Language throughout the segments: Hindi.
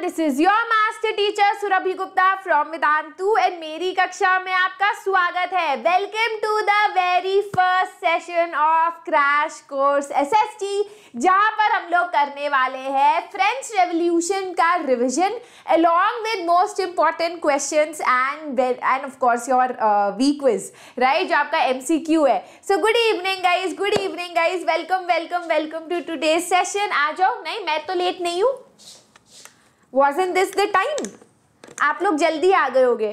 This is your master teacher Surabhi Gupta from Vedantu and मेरी कक्षा में आपका स्वागत है welcome to the very first session of crash course SST जहां पर हम लोग करने वाले हैं फ्रेंच रेवोल्यूशन का revision along with most important questions and and of course your V quiz right जो आपका एमसीक्यू है so good evening guys good evening guys welcome welcome welcome to today session आ जाओ नहीं मैं तो लेट नहीं हूँ was in this the time आप लोग जल्दी आ गए होगे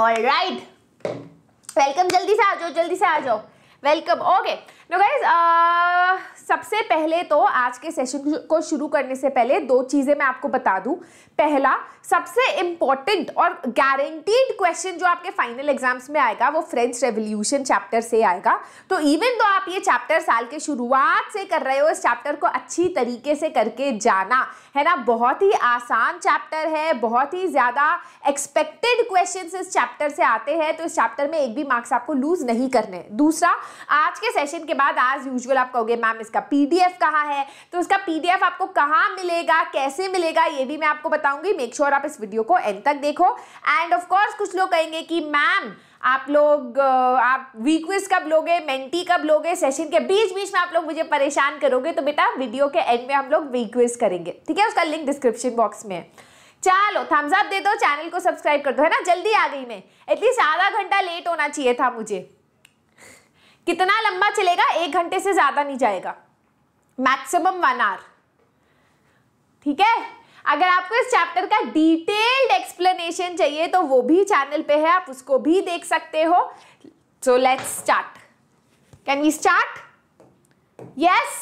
ऑल राइट वेलकम जल्दी से आ जाओ जल्दी से आ जाओ welcome okay okay. No guys uh, सबसे पहले तो आज के सेशन को शुरू करने से पहले दो चीज़ें मैं आपको बता दूं पहला सबसे इम्पॉर्टेंट और गारंटीड क्वेश्चन जो आपके फाइनल एग्जाम्स में आएगा वो फ्रेंच रेवोल्यूशन चैप्टर से आएगा तो इवन दो तो आप ये चैप्टर साल के शुरुआत से कर रहे हो इस चैप्टर को अच्छी तरीके से करके जाना है ना बहुत ही आसान चैप्टर है बहुत ही ज़्यादा एक्सपेक्टेड क्वेश्चन इस चैप्टर से आते हैं तो इस चैप्टर में एक भी मार्क्स आपको लूज़ नहीं करने दूसरा आज के सेशन के बाद आज यूजल आप कहोगे मैम इसका पी कहाँ है तो इसका पी आपको कहाँ मिलेगा कैसे मिलेगा ये भी मैं आपको बताऊंगी मेक श्योर sure आप इस वीडियो को एंड तक देखो एंड ऑफकोर्स कुछ लोग कहेंगे कि मैम आप लोग आप वीक्विज कब लोगे मेंटी कब लोगे सेशन के बीच बीच में आप लोग मुझे परेशान करोगे तो बेटा वीडियो के एंड में हम लोग वीक्विज करेंगे ठीक है उसका लिंक डिस्क्रिप्शन बॉक्स में है चलो थम्स अप दे दो चैनल को सब्सक्राइब कर दो है ना जल्दी आ गई मैं एटलीस्ट आधा घंटा लेट होना चाहिए था मुझे कितना लंबा चलेगा एक घंटे से ज़्यादा नहीं जाएगा मैक्सिमम वन आवर ठीक है अगर आपको इस चैप्टर का डिटेल्ड एक्सप्लेनेशन चाहिए तो वो भी चैनल पे है आप उसको भी देख सकते हो so let's start can we start yes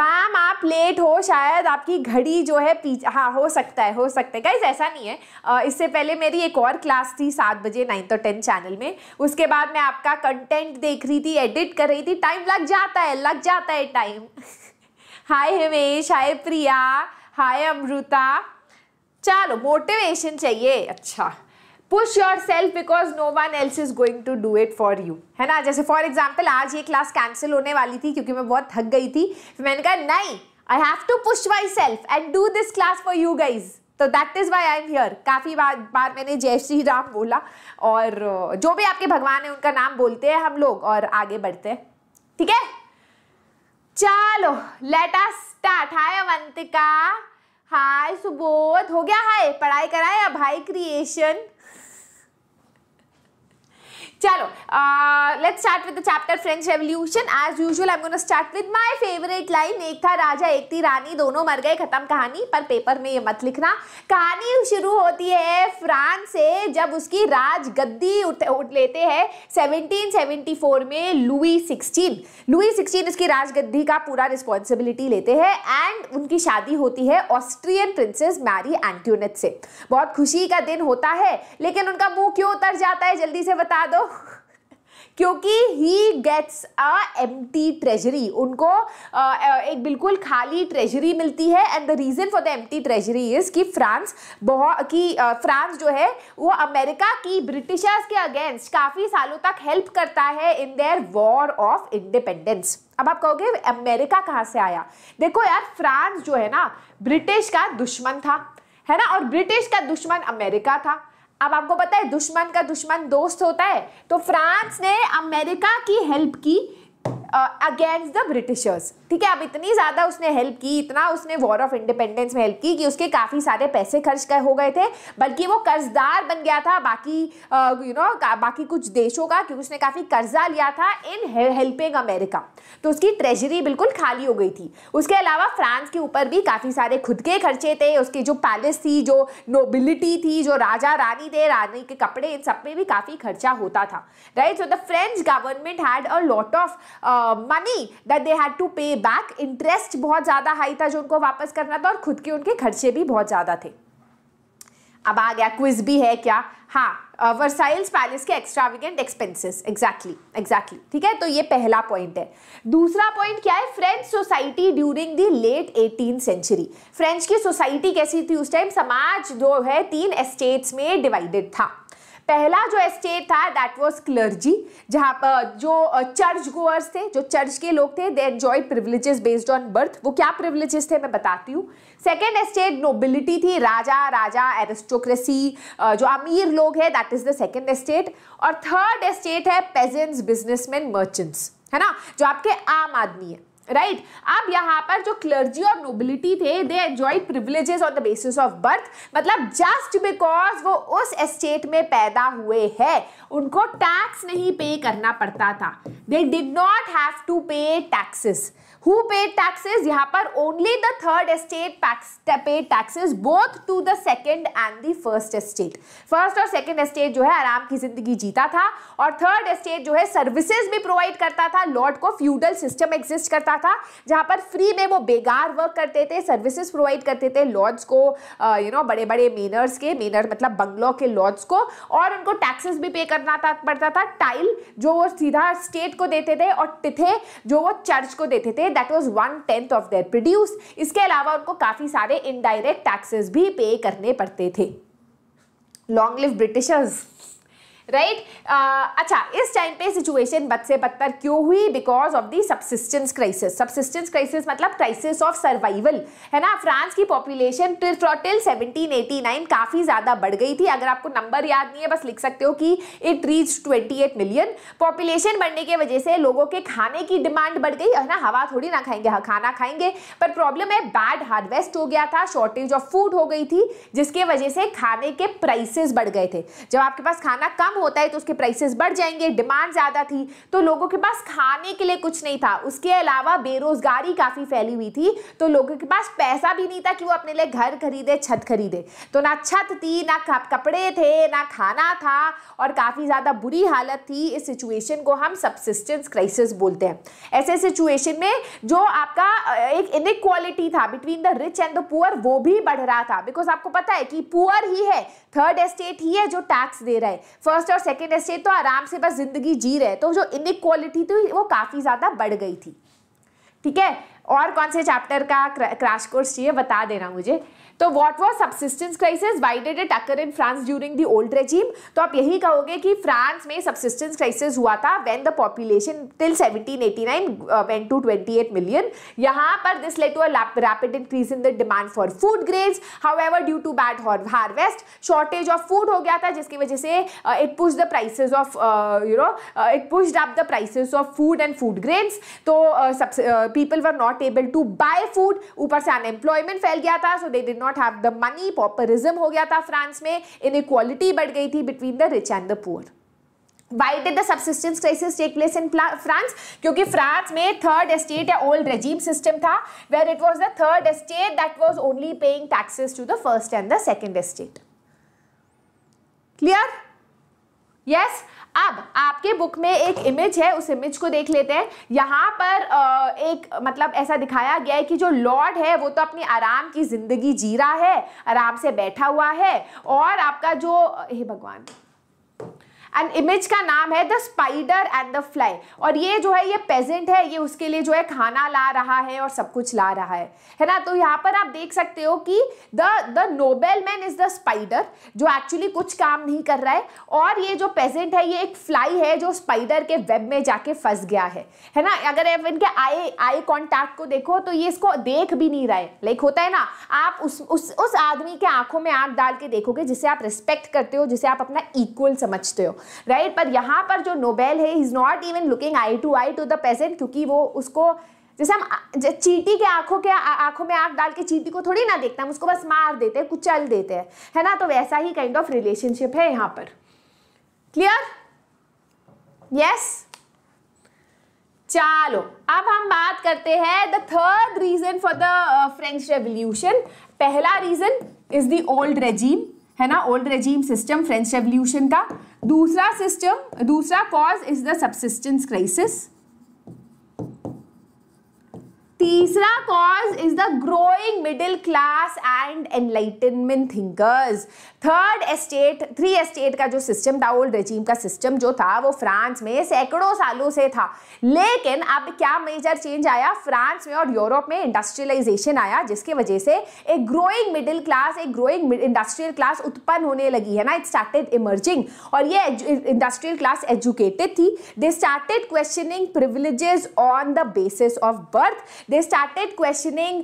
ma'am आप लेट हो शायद आपकी घड़ी जो है पीछे हाँ हो सकता है हो सकता है गाइज ऐसा नहीं है आ, इससे पहले मेरी एक और क्लास थी सात बजे नाइन्थ और टेंथ चैनल में उसके बाद मैं आपका कंटेंट देख रही थी एडिट कर रही थी टाइम लग जाता है लग जाता है time hi Himesh hi Priya hi Amrita चलो मोटिवेशन चाहिए अच्छा push yourself because no one else is going to do it for you है ना जैसे फॉर एग्जाम्पल आज ये क्लास कैंसिल होने वाली थी क्योंकि मैं बहुत थक गई थी फिर मैंने कहा नहीं I have to push myself and do this class for you guys तो that is why I am here काफ़ी बार बार मैंने जय श्री राम बोला और जो भी आपके भगवान है उनका नाम बोलते हैं हम लोग और आगे बढ़ते हैं ठीक है चलो let us start hi Avantika hi Subodh हो गया हाय पढ़ाई कराए अब हाई क्रिएशन चलो let's start with the chapter French revolution as usual I am gonna start with my favourite line एक था राजा एक थी रानी दोनों मर गए खत्म कहानी पर पेपर में ये मत लिखना कहानी शुरू होती है फ्रांस से जब उसकी राज गद्दी उठ, उठ लेते हैं 1774 में लुई 16 लुई 16 उसकी गद्दी का पूरा रिस्पॉन्सिबिलिटी लेते हैं एंड उनकी शादी होती है ऑस्ट्रियन प्रिंसेस मैरी एंटोनेट से बहुत खुशी का दिन होता है लेकिन उनका मुंह क्यों उतर जाता है जल्दी से बता दो क्योंकि he gets a empty treasury उनको एक बिल्कुल खाली ट्रेजरी मिलती है and the reason for the empty treasury is कि फ्रांस बहुत कि फ्रांस जो है वो अमेरिका की ब्रिटिशर्स के अगेंस्ट काफ़ी सालों तक हेल्प करता है in their war of independence अब आप कहोगे अमेरिका कहाँ से आया देखो यार फ्रांस जो है ना ब्रिटिश का दुश्मन था है ना और ब्रिटिश का दुश्मन अमेरिका था अब आपको पता है दुश्मन का दुश्मन दोस्त होता है तो फ्रांस ने अमेरिका की हेल्प की अगेंस्ट द ब्रिटिशर्स ठीक है अब इतनी ज़्यादा उसने हेल्प की इतना उसने वॉर ऑफ इंडिपेंडेंस में हेल्प की कि उसके काफ़ी सारे पैसे खर्च हो गए थे बल्कि वो कर्जदार बन गया था बाकी यू नो बाकी कुछ देशों का क्योंकि उसने काफ़ी कर्जा लिया था इन हेल्पिंग अमेरिका तो उसकी ट्रेजरी बिल्कुल खाली हो गई थी उसके अलावा फ्रांस के ऊपर भी काफ़ी सारे खुद के खर्चे थे उसकी जो पैलेस थी जो नोबिलिटी थी जो राजा रानी थे रानी के कपड़े इन सब में भी काफ़ी खर्चा होता था right so the French government had a lot of money that they had to pay back interest बहुत ज़्यादा हाई था जो उनको वापस करना था और खुद के उनके खर्चे भी बहुत ज़्यादा थे अब आ गया क्विज भी है क्या हाँ वर्साइल्स पैलेस के एक्स्ट्राविगेंट एक्सपेंसेस एग्जैक्टली एग्जैक्टली ठीक है तो ये पहला पॉइंट है दूसरा पॉइंट क्या है French society during the late eighteen century French की सोसाइटी कैसी थी उस टाइम समाज जो है तीन एस्टेट्स में डिवाइडेड था पहला जो एस्टेट था दैट वाज क्लर्जी जहाँ पर जो चर्च गोअर्स थे जो चर्च के लोग थे they enjoy privileges based on birth वो क्या प्रिविलेजेस थे मैं बताती हूँ सेकेंड एस्टेट नोबिलिटी थी राजा राजा एरिस्टोक्रेसी जो अमीर लोग हैं that is the second estate और थर्ड एस्टेट है पेजेंट्स बिजनेसमैन मर्चेंट्स है ना जो आपके आम आदमी है राइट right? अब यहाँ पर जो क्लर्जी और नोबिलिटी थे they enjoy privileges on the basis of birth मतलब जस्ट बिकॉज वो उस एस्टेट में पैदा हुए हैं उनको टैक्स नहीं पे करना पड़ता था they did not have to pay taxes who pay taxes यहाँ पर only the third estate pay taxes both to the second and the first estate first और सेकेंड एस्टेट जो है आराम की जिंदगी जीता था और थर्ड एस्टेट जो है सर्विसेज भी प्रोवाइड करता था लॉर्ड को फ्यूडल सिस्टम एग्जिस्ट करता था जहाँ पर फ्री में वो बेगार वर्क करते थे सर्विसेज प्रोवाइड करते थे लॉर्ड्स को यू नो बड़े बड़े मेनर्स के मेनर मतलब बंगलो के लॉर्ड्स को और उनको टैक्सेस भी पे करना था पड़ता था टाइल जो वो सीधा स्टेट को देते थे और टिथे जो वो चर्च को देते थे में that was one tenth of their produce इसके अलावा उनको काफ़ी सारे इनडायरेक्ट टैक्सेस भी पे करने पड़ते थे long live Britishers right right? uh, अच्छा इस टाइम पे सिचुएशन बद से बदतर क्यों हुई because of the subsistence crisis subsistence crisis मतलब क्राइसिस ऑफ सर्वाइवल है ना फ्रांस की पॉपुलेशन टिल टिल 1789 काफ़ी ज़्यादा बढ़ गई थी अगर आपको नंबर याद नहीं है बस लिख सकते हो कि इट रीच 28 मिलियन पॉपुलेशन बढ़ने की वजह से लोगों के खाने की डिमांड बढ़ गई है ना हवा थोड़ी ना खाएंगे हाँ खाना खाएंगे पर प्रॉब्लम है बैड हार्वेस्ट हो गया था शॉर्टेज ऑफ फूड हो गई थी जिसके वजह से खाने के प्राइसेस बढ़ गए थे जब आपके पास खाना कम होता है तो उसके प्राइसेस बढ़ जाएंगे डिमांड ज़्यादा थी तो लोगों के पास खाने के लिए कुछ नहीं था उसके अलावा बेरोजगारी काफ़ी फैली हुई थी तो लोगों के पास पैसा भी नहीं था कि वो अपने लिए घर खरीदे छत खरीदे तो ना छत थी ना कपड़े थे ना खाना था और काफ़ी ज़्यादा बुरी हालत थी इस सिचुएशन को हम सबसिस्टेंस क्राइसिस बोलते हैं ऐसे सिचुएशन में जो आपका एक इनक्वालिटी था between the rich and the poor वो भी बढ़ रहा था बिकॉज आपको पता है कि पुअर ही है थर्ड एस्टेट ही है जो टैक्स दे रहा है फर्स्ट फर्स्ट और सेकेंड एस्टेट तो आराम से बस ज़िंदगी जी रहे तो जो इनक्वालिटी थी वो काफ़ी ज़्यादा बढ़ गई थी ठीक है और कौन से चैप्टर का क्रैश कोर्स चाहिए बता देना मुझे तो what was subsistence crisis why did it occur in France during the old regime तो आप यही कहोगे कि फ्रांस में सब्सिस्टेंस क्राइसिस हुआ था when the population till 1789 went to 28 million यहां पर this led to a rapid increase in the demand for food how however due to bad harvest shortage of food हो गया था जिसकी वजह से it push the prices of you know it push up the prices of food and food grains तो people were not able to buy food ऊपर से अनएम्प्लॉयमेंट फैल गया था so they did not not have the money pauperism हो गया था फ्रांस में इक्वालिटी बढ़ गई थी between the rich and the poor why did the subsistence crisis take place in France क्योंकि फ्रांस में थर्ड एस्टेट या ओल्ड रेजीम सिस्टम था where it was the third estate that was only paying taxes to the first and the second estate clear yes अब आपके बुक में एक इमेज है उस इमेज को देख लेते हैं यहाँ पर एक मतलब ऐसा दिखाया गया है कि जो लॉर्ड है वो तो अपनी आराम की ज़िंदगी जी रहा है आराम से बैठा हुआ है और आपका जो हे भगवान एंड इमेज का नाम है the spider and the fly और ये जो है ये पेजेंट है ये उसके लिए जो है खाना ला रहा है और सब कुछ ला रहा है है ना तो यहाँ पर आप देख सकते हो कि the the noble man is the spider जो एक्चुअली कुछ काम नहीं कर रहा है और ये जो पेजेंट है ये एक फ्लाई है जो स्पाइडर के वेब में जाके फंस गया है है ना अगर इनके आई आई कॉन्टैक्ट को देखो तो ये इसको देख भी नहीं रहा है लाइक होता है ना आप उस उस उस आदमी के आंखों में आंख डाल के देखोगे जिसे आप रिस्पेक्ट करते हो जिसे आप अपना इक्वल समझते हो राइट पर यहाँ पर जो नोबेल है is not even looking eye to eye to the peasant क्योंकि वो उसको जैसे हम चीटी के आंखों के आंखों में आंख डाल के चीटी को थोड़ी ना देखते हम उसको बस मार देते हैं कुचल देते हैं है ना तो वैसा ही काइंड ऑफ रिलेशनशिप है यहाँ पर क्लियर यस चलो अब हम बात करते हैं the third reason for the French Revolution पहला reason is the old regime है ना old regime system French Revolution का दूसरा सिस्टम दूसरा cause is the subsistence crisis तीसरा cause is the growing middle class and enlightenment thinkers third estate three estate का जो सिस्टम था ओल्ड रेजीम का सिस्टम जो था वो फ्रांस में सैकड़ों सालों से था लेकिन अब क्या मेजर चेंज आया फ्रांस में और यूरोप में इंडस्ट्रियलाइजेशन आया जिसकी वजह से एक ग्रोइंग मिडिल क्लास एक ग्रोइंग इंडस्ट्रियल क्लास उत्पन्न होने लगी है ना इट स्टार्टेड इमर्जिंग और ये इंडस्ट्रियल क्लास एजुकेटेड थी they started questioning privileges on the basis of birth they started questioning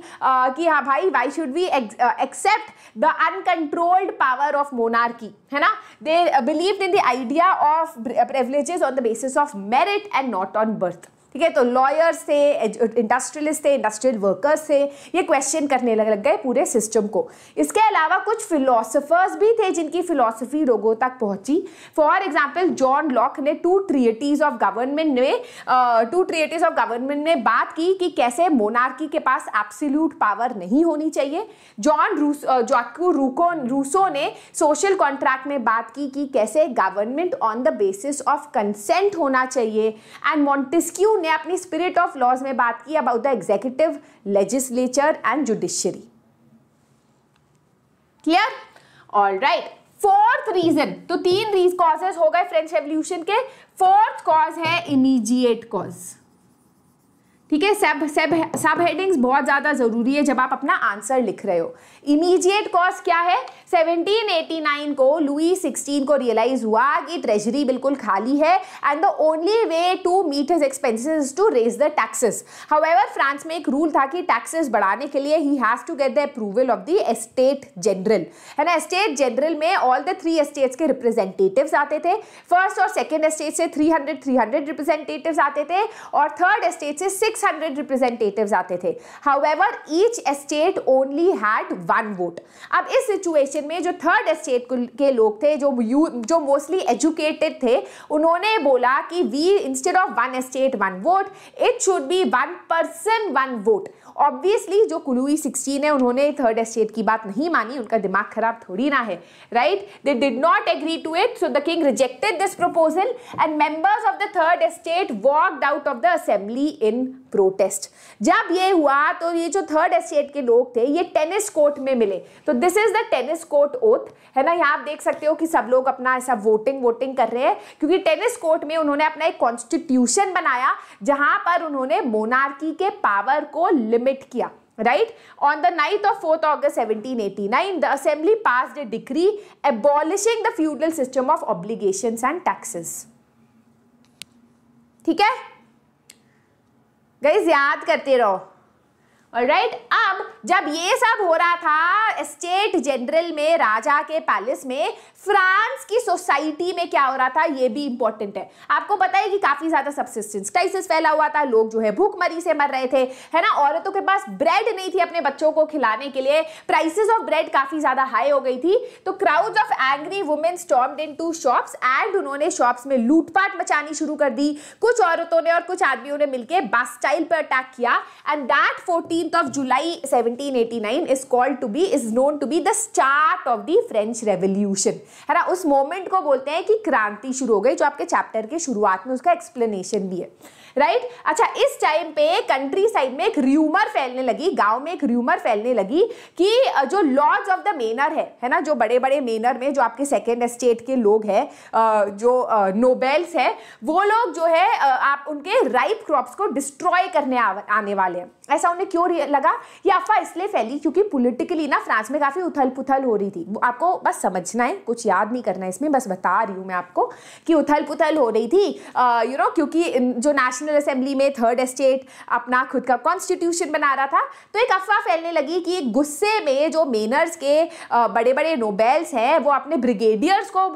कि हाँ भाई why should we accept the uncontrolled power power of monarchy. Hai na? They believed in the idea of privileges on the basis of merit and not on birth. ठीक है तो लॉयर्स थे इंडस्ट्रियलिस्ट थे इंडस्ट्रियल वर्कर्स थे ये क्वेश्चन करने लग गए पूरे सिस्टम को इसके अलावा कुछ फिलोसफर्स भी थे जिनकी फिलोसफी लोगों तक पहुंची फॉर एग्जाम्पल जॉन लॉक ने टू ट्रिएटीज ऑफ गवर्नमेंट में टू ट्रिएटीज ऑफ गवर्नमेंट में बात की कि कैसे मोनार्की के पास एप्सिल्यूट पावर नहीं होनी चाहिए जॉन रूस जॉकू रूको रूसो ने सोशल कॉन्ट्रैक्ट में बात की कि कैसे government on the basis of consent होना चाहिए एंड मॉन्टिस्क्यू ने अपनी स्पिरिट ऑफ लॉज में बात की about the executive legislature and judiciary clear all right fourth reason तो तीन रीज कॉजेस हो गए फ्रेंच रेवल्यूशन के फोर्थ कॉज है इमीजिएट कॉज ठीक है सब सब सब हेडिंग्स बहुत ज़्यादा ज़रूरी है जब आप अपना आंसर लिख रहे हो इमीडिएट कॉस्ट क्या है 1789 को लुई 16 को रियलाइज हुआ कि ट्रेजरी बिल्कुल खाली है and the only way to meet his expenses to raise the taxes however France में एक रूल था कि टैक्सेस बढ़ाने के लिए ही has to get the approval of the estate general है ना एस्टेट जनरल में ऑल द थ्री एस्टेट्स के रिप्रेजेंटेटिव आते थे फर्स्ट और सेकेंड एस्टेट से 300 300 रिप्रेजेंटेटिव आते थे और थर्ड एस्टेट से 600 रिप्रेजेंटेटिव आते थे however each estate only had one one vote अब इस सिचुएशन में जो थर्ड स्टेट के लोग थे जो यू जो मोस्टली एजुकेटेड थे उन्होंने बोला कि we instead of one state one vote it should be one person one vote obviously जो कुलुई सिक्सटीन e है उन्होंने थर्ड स्टेट की बात नहीं मानी उनका दिमाग खराब थोड़ी ना है right they did not agree to it so the king rejected this proposal and members of the third state walked out of the assembly in protest जब ये हुआ तो ये जो थर्ड स्टेट के लोग थे ये टेनिस कोर्ट कोर्ट में मिले तो this is the tennis court oath है ना यहाँ आप देख सकते हो कि सब लोग अपना ऐसा वोटिंग वोटिंग कर रहे हैं क्योंकि टेनिस कोर्ट में उन्होंने अपना एक कॉन्स्टिट्यूशन बनाया जहां पर उन्होंने मोनार्की के पावर को लिमिट किया right right on the night of 4th august 1789 the assembly passed a decree abolishing the feudal system of obligation and taxes ठीक है गाइस याद करते रहो राइट right? अब जब ये सब हो रहा था स्टेट जनरल में राजा के पैलेस में फ्रांस की सोसाइटी में क्या हो रहा था ये भी इंपॉर्टेंट है आपको पता है कि काफी ज्यादा सब्सिस्टेंस क्राइसिस फैला हुआ था लोग जो है भूखमरी से मर रहे थे है ना औरतों के पास ब्रेड नहीं थी अपने बच्चों को खिलाने के लिए प्राइसेस ऑफ ब्रेड काफी ज्यादा हाई हो गई थी तो crowd of angry women stormed into shops and उन्होंने शॉप्स में लूटपाट मचानी शुरू कर दी कुछ औरतों ने और कुछ आदमियों ने मिलकर बास्टाइल पर अटैक किया and that fourteen of July seventeen is called to be is known to be the start of the French Revolution है ना उस मोमेंट को बोलते हैं कि क्रांति शुरू हो गई जो आपके चैप्टर की शुरुआत में उसका एक्सप्लेनेशन भी है राइट अच्छा इस टाइम पे कंट्री साइड में एक र्यूमर फैलने लगी गांव में एक र्यूमर फैलने लगी कि जो लॉर्ड्स ऑफ द मेनर है है ना जो बड़े बड़े मेनर में जो आपके सेकेंड स्टेट के लोग हैं जो नोबेल्स हैं वो लोग जो है आप उनके राइप क्रॉप्स को डिस्ट्रॉय करने आने वाले हैं ऐसा उन्हें क्यों लगा ये अफवाह इसलिए फैली क्योंकि पोलिटिकली ना फ्रांस में काफ़ी उथल पुथल हो रही थी आपको बस समझना है कुछ याद नहीं करना है इसमें बस बता रही हूँ मैं आपको कि उथल पुथल हो रही थी यू नो क्योंकि जो नेशनल नेशनल असेंबली में थर्ड एस्टेट अपना खुद का कॉन्स्टिट्यूशन बना रहा था तो एक अफवाह फैलने लगी कि गुस्से में जो मेनर्स के बड़े बड़े नोबेल्स हैं वो अपने ब्रिगेडियर्स को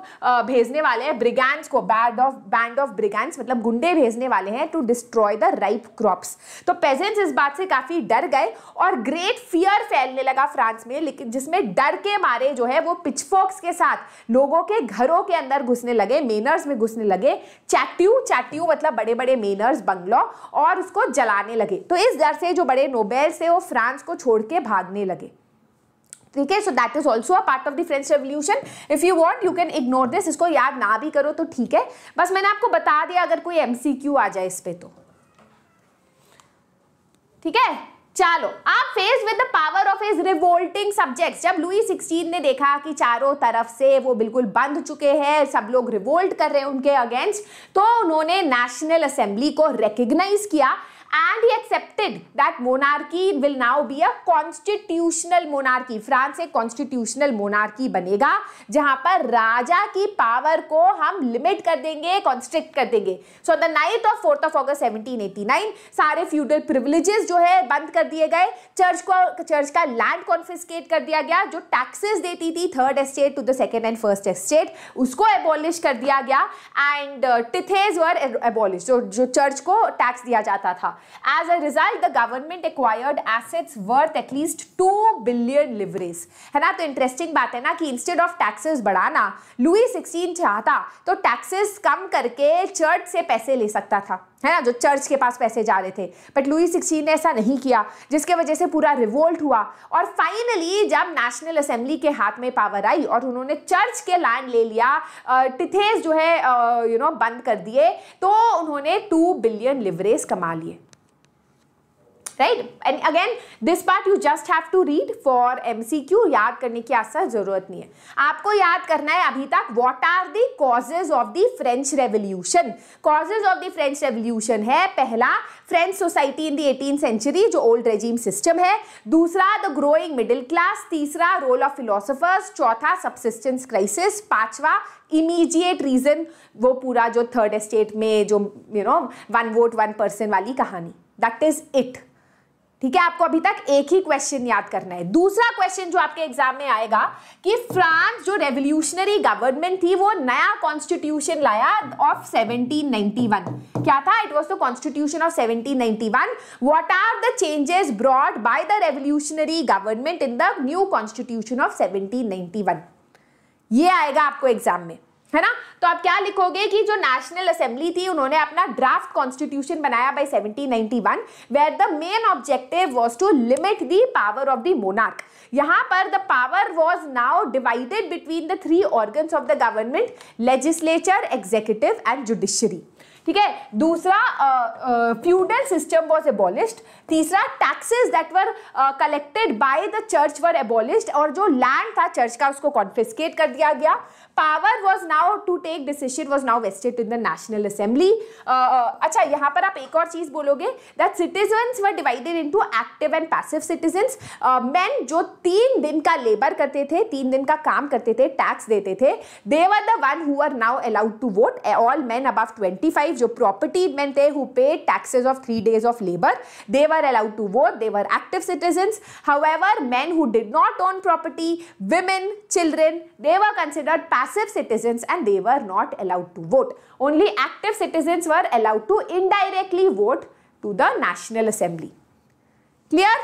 भेजने वाले हैं ब्रिगैंड को band of band of brigand मतलब गुंडे भेजने वाले हैं to destroy the ripe crops तो पेजेंट्स इस बात से काफ़ी डर गए और ग्रेट फियर फैलने लगा फ्रांस में लेकिन जिसमें डर के मारे जो है वो पिचफोक्स के साथ लोगों के घरों के अंदर घुसने लगे मेनर्स में घुसने लगे चैट्यू चैट्यू मतलब बड़े बड़े मेनर्स वर्ष बंगला और उसको जलाने लगे तो इस डर से जो बड़े नोबेल से वो फ्रांस को छोड़ के भागने लगे ठीक है so that is also a part of the French Revolution if you want you can ignore this इसको याद ना भी करो तो ठीक है बस मैंने आपको बता दिया अगर कोई एमसीक्यू आ जाए इस पर तो ठीक है चलो आप face with the power of his revolting subjects जब लुई सिक्सटीन ने देखा कि चारों तरफ से वो बिल्कुल बंद चुके हैं सब लोग रिवोल्ट कर रहे हैं उनके अगेंस्ट तो उन्होंने नेशनल असेंबली को रिकग्नाइज किया and he accepted that monarchy will now be a constitutional monarchy France एक constitutional monarchy बनेगा जहां पर राजा की पावर को हम लिमिट कर देंगे कॉन्स्ट्रिक्ट कर देंगे so the night of fourth of August 1789 सारे फ्यूडल प्रिविलेजेस जो है बंद कर दिए गए चर्च को चर्च का लैंड कॉन्फिस्केट कर दिया गया जो टैक्सेस देती थी third estate to the second and first estate उसको एबॉलिश कर दिया गया एंड टिथेज वर एबॉलिश जो जो चर्च को टैक्स दिया जाता था As a result, the government acquired assets worth at least 2 billion livres है ना तो interesting बात है ना कि instead of taxes बढ़ाना louis सिक्सटीन चाहता तो taxes कम करके church से पैसे ले सकता था है ना जो चर्च के पास पैसे जा रहे थे बट लुई सिक्सटीन ने ऐसा नहीं किया जिसके वजह से पूरा रिवोल्ट हुआ और फाइनली जब नेशनल असेंबली के हाथ में पावर आई और उन्होंने चर्च के लैंड ले लिया टिथेज जो है यू नो बंद कर दिए तो उन्होंने टू बिलियन लिवरेज कमा लिए right and again this part you just have to read for MCQ याद करने की आसा जरूरत नहीं है आपको याद करना है अभी तक what are the causes of the French Revolution causes of the French Revolution है पहला French society in the eighteen century जो ओल्ड रेजीम सिस्टम है दूसरा द ग्रोइंग मिडिल क्लास तीसरा रोल ऑफ फिलोसफर्स चौथा सबसिस्टेंस क्राइसिस पांचवा इमीजिएट रीजन वो पूरा जो थर्ड एस्टेट में जो you know one vote one person वाली कहानी दैट इज इट ठीक है आपको अभी तक एक ही क्वेश्चन याद करना है दूसरा क्वेश्चन जो आपके एग्जाम में आएगा कि फ्रांस जो रेवोल्यूशनरी गवर्नमेंट थी वो नया कॉन्स्टिट्यूशन लाया ऑफ 1791 क्या था it was the constitution of 1791 what are the changes brought by the revolutionary government in the new constitution of seventeen ये आएगा आपको एग्जाम में है ना तो आप क्या लिखोगे कि जो नेशनल असेंबली थी उन्होंने अपना ड्राफ्ट कॉन्स्टिट्यूशन बनाया by 1791 where the main objective was to limit the power of the monarch यहाँ पर the power was now divided between the three organs of the government legislature executive and judiciary ठीक है दूसरा फ्यूडल सिस्टम वॉज एबॉलिस्ड तीसरा taxes that were collected by the church were abolished और जो लैंड था चर्च का उसको कॉन्फिस्केट कर दिया गया power was now to take decision was now vested in the national assembly अच्छा यहाँ पर आप एक और चीज़ बोलोगे that citizens were divided into active and passive citizens man जो तीन दिन का लेबर करते थे तीन दिन का काम करते थे टैक्स देते थे they were the one who now allowed to vote all man above twenty five wife जो property who paid taxes of three days of labor. They were allowed to vote. They were active citizens. however men who did not own property women children they were considered passive citizens and they were not allowed to vote only active citizens were allowed to indirectly vote to the national assembly clear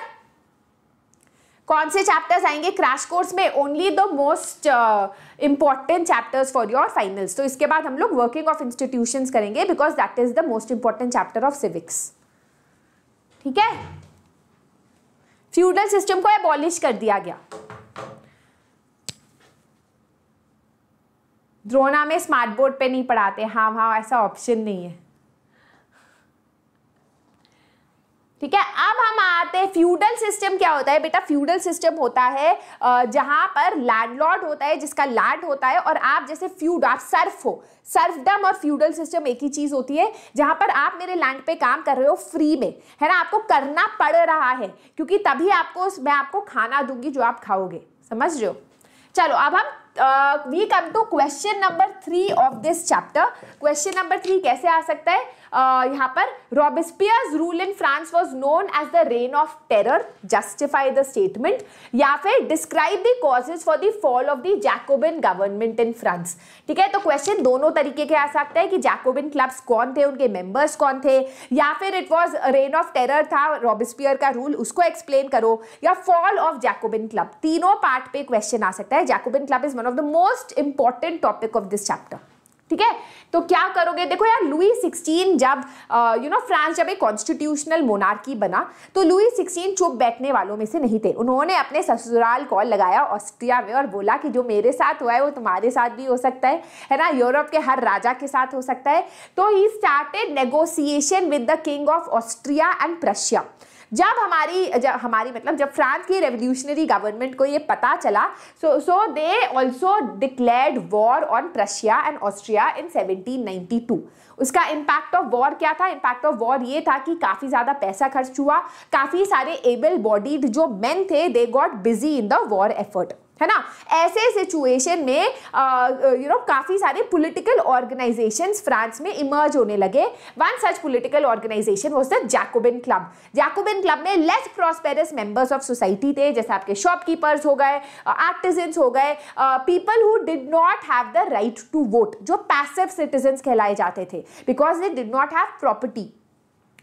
कौन से चैप्टर्स आएंगे क्रैश कोर्स में only the most important chapters for your finals तो इसके बाद हम लोग वर्किंग ऑफ इंस्टीट्यूशन करेंगे because that is the most important chapter of civics ठीक है फ्यूडल सिस्टम को एबॉलिश कर दिया गया द्रोना में स्मार्ट बोर्ड पे नहीं पढ़ाते हाँ हाँ ऐसा ऑप्शन नहीं है ठीक है अब हम आते हैं फ्यूडल सिस्टम क्या होता है बेटा फ्यूडल सिस्टम होता है जहां पर लैंडलॉर्ड होता है जिसका लैंड होता है और आप जैसे फ्यूड आप सर्फ हो सर्फडम और फ्यूडल सिस्टम एक ही चीज होती है जहां पर आप मेरे लैंड पे काम कर रहे हो फ्री में है ना आपको करना पड़ रहा है क्योंकि तभी आपको मैं आपको खाना दूंगी जो आप खाओगे समझ रहे हो चलो अब हम we come to question number three of this chapter question number three कैसे आ सकता है Uh, यहाँ पर Robespierre's rule in France was known as the reign of terror justify the statement या फिर describe the causes for the fall of the Jacobin government in France ठीक है तो क्वेश्चन दोनों तरीके के आ सकते हैं कि जैकोबिन क्लब्स कौन थे उनके मेंबर्स कौन थे या फिर it was reign of terror था रॉबिस्पियर का रूल उसको एक्सप्लेन करो या फॉल ऑफ जैकोबिन क्लब तीनों पार्ट पे क्वेश्चन आ सकता है Jacobin club is one of the most important topic of this chapter ठीक है तो क्या करोगे देखो यार लुई सिक्सटीन जब यू नो फ्रांस जब एक कॉन्स्टिट्यूशनल मोनार्की बना तो लुई सिक्सटीन चुप बैठने वालों में से नहीं थे उन्होंने अपने ससुराल कॉल लगाया ऑस्ट्रिया में और बोला कि जो मेरे साथ हुआ है वो तुम्हारे साथ भी हो सकता है है ना यूरोप के हर राजा के साथ हो सकता है तो he started negotiation with the king of Austria and Prussia जब हमारी जब हमारी मतलब जब फ्रांस की रेवोल्यूशनरी गवर्नमेंट को ये पता चला so so they also declared war on Prussia and Austria in 1792 उसका इम्पैक्ट ऑफ वॉर क्या था इम्पैक्ट ऑफ वॉर ये था कि काफ़ी ज़्यादा पैसा खर्च हुआ काफ़ी सारे एबल बॉडीड जो मैन थे they got busy in the war effort है ना ऐसे सिचुएशन में यू नो काफ़ी सारे पॉलिटिकल ऑर्गेनाइजेशंस फ्रांस में इमर्ज होने लगे one such political organisation was the Jacobin club Jacobin club में less prosperous members of society थे जैसे आपके शॉपकीपर्स हो गए आर्टिजन हो गए people who did not have the right to vote जो पैसिव सिटीजन्स कहलाए जाते थे because they did not have property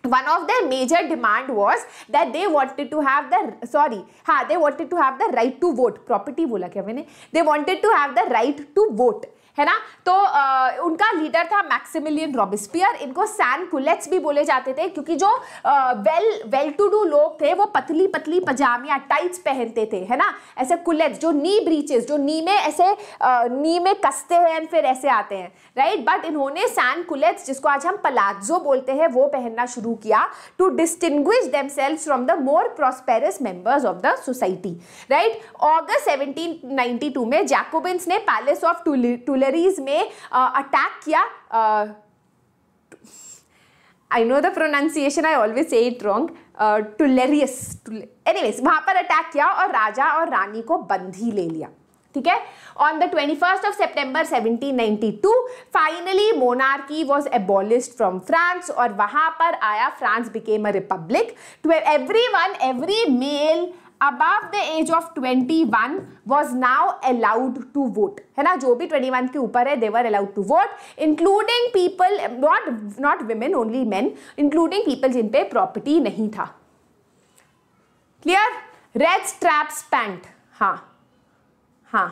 one of their major demand was that they wanted to have the sorry ha they wanted to have the right to vote property they wanted to have the right to vote है ना तो आ, उनका लीडर था मैक्सिमिलियन रॉबिस्पियर इनको सैन कुलेट्स भी बोले जाते थे क्योंकि जो आ, वेल वेल टू डू लोग थे वो पतली पतली पजामिया टाइट्स पहनते थे है ना ऐसे कुलेट्स जो नी ब्रीचेस जो नी में ऐसे आ, नी में कसते हैं फिर ऐसे आते हैं राइट बट इन्होंने सैन कुलेट्स जिसको आज हम पलाजो बोलते हैं वो पहनना शुरू किया to distinguish them from the more prosperous members of the society right August seventeen में जैकोबिन्स ने पैलेस ऑफ टूले कैपिलरीज में अटैक किया I know the pronunciation I always say it wrong Tuileries anyways वहाँ पर अटैक किया और राजा और रानी को बंदी ले लिया ठीक है on the twenty first of September seventeen ninety two finally monarchy was abolished from France और वहाँ पर आया France became a republic to everyone every male above the age of twenty one was now allowed to vote है ना जो भी ट्वेंटी वन के ऊपर है they were allowed to vote including people not not women only man including people जिन पे प्रॉपर्टी नहीं था क्लियर रेड स्ट्रैप्स पैंट हाँ हाँ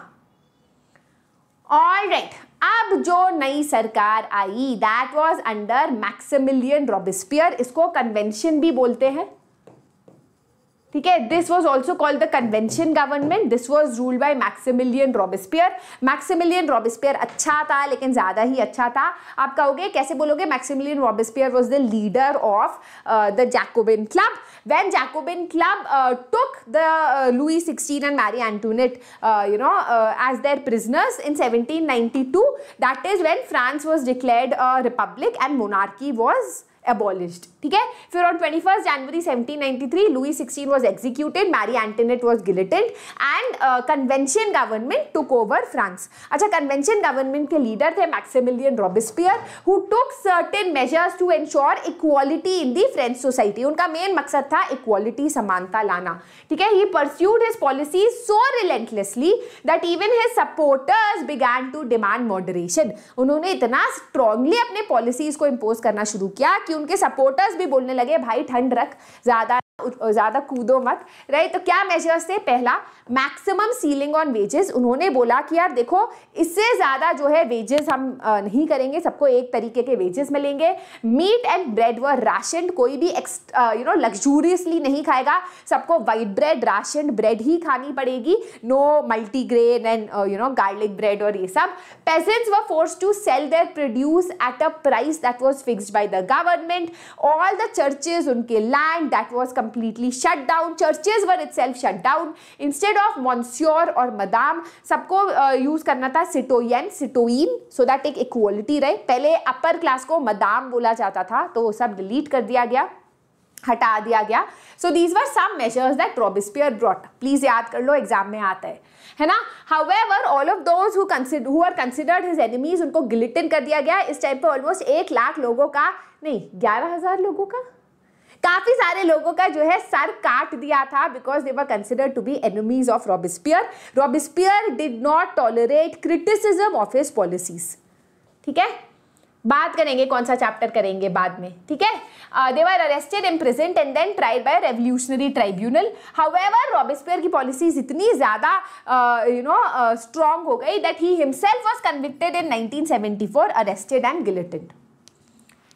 ऑल राइट अब जो नई सरकार आई that was under Maximilien Robespierre इसको कन्वेंशन भी बोलते हैं ठीक है this was also called the convention government this was ruled by Maximilien Robespierre Maximilien Robespierre अच्छा था लेकिन ज़्यादा ही अच्छा था आप कहोगे कैसे बोलोगे Maximilien Robespierre was the leader of the Jacobin club when Jacobin club took the Louis sixteen and Marie Antoinette you know as their prisoners in seventeen ninety two that is when France was declared republic and monarchy was abolished ठीक है फिर on 21 January 1793 Louis 16 was executed Marie Antoinette was guillotined and convention government took over France अच्छा कन्वेंशन गवर्नमेंट के लीडर थे Maximilian Robespierre who took certain measures to ensure equality in the French society उनका मेन मकसद था इक्वालिटी समानता लाना ठीक है he pursued his policy so relentlessly that even his supporters began to demand moderation उन्होंने इतना स्ट्रांगली अपने पॉलिसीज को इम्पोज करना शुरू किया कि उनके सपोर्टर्स भी बोलने लगे भाई ठंड रख ज़्यादा ज़्यादा कूदो मत राइट तो क्या मेजर्स थे पहला मैक्सिमम सीलिंग ऑन वेजेस उन्होंने बोला कि यार देखो इससे ज़्यादा जो है वेजेस हम नहीं करेंगे सबको एक तरीके के वेजेस मिलेंगे मीट एंड ब्रेड व राशन कोई भी यू नो लग्जूरियसली नहीं खाएगा सबको वाइट ब्रेड राशन ब्रेड ही खानी पड़ेगी no multigrain and you know garlic bread और ये सब peasants were forced to sell their produce at a price that was fixed by the government all the churches उनके land that was completely shut down. Churches were itself shut down. Instead of monsieur or madam sabko uh, use karna tha citoyen citoyen so that ek equality rahe pehle upper class ko madam bola jata tha to wo sab delete kar diya gaya हटा दिया गया so these were some measures that Robespierre brought please याद कर लो एग्जाम में आता है है ना however all of those who are considered his enemies उनको गिलिटिन कर दिया गया इस टाइम पे ऑलमोस्ट एक लाख लोगों का नहीं ग्यारह हजार लोगों का काफी सारे लोगों का जो है सर काट दिया था because they were consider to be enemies of Robespierre Robespierre did not tolerate criticism of his policies ठीक है बात करेंगे कौन सा चैप्टर करेंगे बाद में ठीक है they were arrested in present and then tried by revolutionary tribunal however Robespierre की पॉलिसीज इतनी ज़्यादा यू नो स्ट्रांग हो गई that he himself was convicted in 1974 arrested and guillotined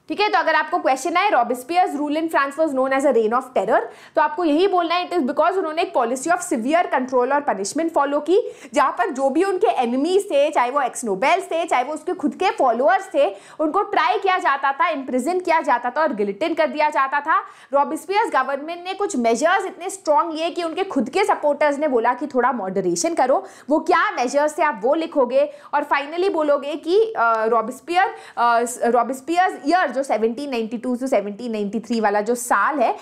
ठीक है तो अगर आपको क्वेश्चन आए Robespierre's rule in France was known as a reign of terror तो आपको यही बोलना है इट इज बिकॉज उन्होंने एक पॉलिसी ऑफ सिवियर कंट्रोल और पनिशमेंट फॉलो की जहाँ पर जो भी उनके एनिमीज थे चाहे वो एक्स नोबेल्स थे चाहे वो उसके खुद के फॉलोअर्स थे उनको ट्राई किया जाता था इम्प्रिजेंट किया जाता था और गिलिटिन कर दिया जाता था रॉबिस्पियर्स गवर्नमेंट ने कुछ मेजर्स इतने स्ट्रॉन्ग लिए कि उनके खुद के सपोर्टर्स ने बोला कि थोड़ा मॉडरेशन करो वो क्या मेजर्स थे आप वो लिखोगे और फाइनली बोलोगे कि रॉबिस्पियर रॉबिस्पियर्स ईयर जो 1792 टू 1793 वाला जो साल है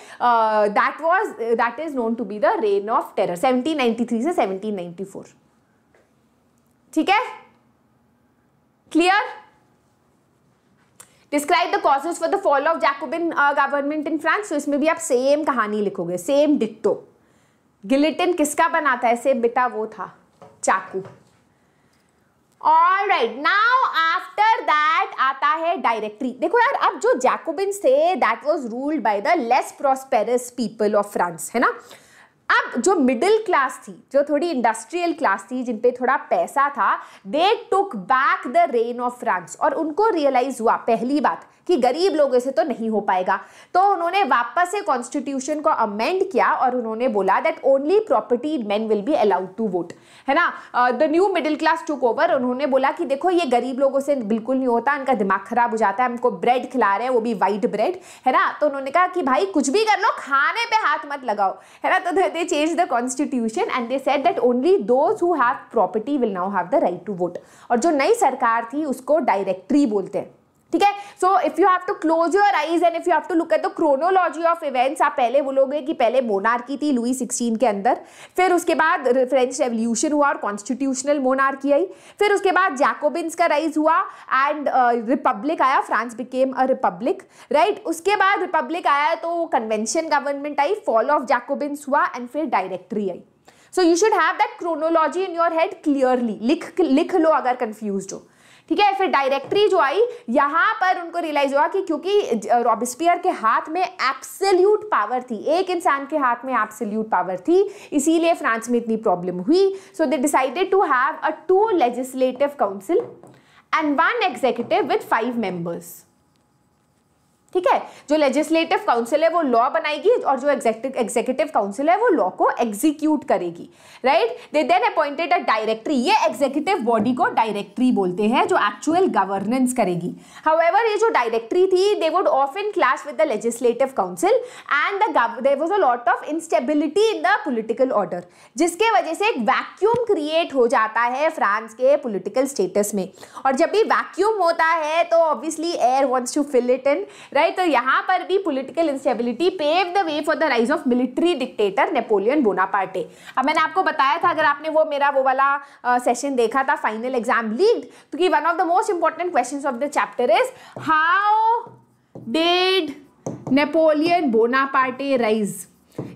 that was that is known to be the reign of terror 1793 से 1794 ठीक है clear describe the causes for the fall of Jacobin government in France तो इसमें भी आप सेम कहानी लिखोगे सेम डिट्टो गिलिटिन किसका बनाता है सेम बेटा वो था चाकू all right now after that आता है डायरेक्टरी देखो यार अब जो जैकोबिन्स थे that was ruled by the less prosperous people of France है ना अब जो मिडिल क्लास थी जो थोड़ी इंडस्ट्रियल क्लास थी जिन पे थोड़ा पैसा था they took back the reign of France और उनको रियलाइज हुआ पहली बात कि गरीब लोगों से तो नहीं हो पाएगा तो उन्होंने वापस से कॉन्स्टिट्यूशन को अमेंड किया और उन्होंने बोला that only property man will be allowed to vote है ना the new middle class took over उन्होंने बोला कि देखो ये गरीब लोगों से बिल्कुल नहीं होता इनका दिमाग खराब हो जाता है हमको ब्रेड खिला रहे हैं वो भी वाइट ब्रेड है ना तो उन्होंने कहा कि भाई कुछ भी कर लो खाने पे हाथ मत लगाओ है ना तो they change the constitution and they said that only those who have property will now have the right to vote और जो नई सरकार थी उसको डायरेक्टरी बोलते हैं ठीक है so if you have to close your eyes and if you have to look at the chronology of events आप पहले बोलोगे कि पहले मोनार्की थी लुई सिक्सटीन के अंदर फिर उसके बाद फ्रेंच रेवल्यूशन हुआ और कॉन्स्टिट्यूशनल मोनार्की आई फिर उसके बाद जैकोबिन्स का राइज हुआ एंड रिपब्लिक uh, आया France became a republic right उसके बाद रिपब्लिक आया तो कन्वेंशन गवर्नमेंट आई फॉल ऑफ जैकोबिन्स हुआ एंड फिर डायरेक्टरी आई so you should have that chronology in your head clearly लिख लिख लो अगर कन्फ्यूज हो ठीक है फिर डायरेक्टरी जो आई यहां पर उनको रियलाइज हुआ कि क्योंकि रॉबिस्पियर के हाथ में एप्सल्यूट पावर थी एक इंसान के हाथ में एप्सल्यूट पावर थी इसीलिए फ्रांस में इतनी प्रॉब्लम हुई so they decided to have a two legislative council and one executive with five members ठीक है जो लेजिस्लेटिव काउंसिल है वो लॉ बनाएगी और जो एग्जीक्यूटिव काउंसिल है वो लॉ को एग्जीक्यूट करेगी right they then appointed a directory ये एग्जीक्यूटिव बॉडी को डायरेक्टरी बोलते हैं जो एक्चुअल गवर्नेंस करेगी हाउएवर ये जो डायरेक्टरी थी they would often clash with the legislative council and they was a lot of instability in the political order जिसके वजह से एक वैक्यूम क्रिएट हो जाता है फ्रांस के पोलिटिकल स्टेटस में और जब भी वैक्यूम होता है तो obviously air wants to fill it in right right तो यहाँ पर भी political instability pave the way for the rise of military dictator Napoleon Bonaparte अब मैंने आपको बताया था अगर आपने वो मेरा वो वाला सेशन uh, देखा था फाइनल एग्जाम लीड तो one of the most important question of the chapter is how did Napoleon Bonaparte rise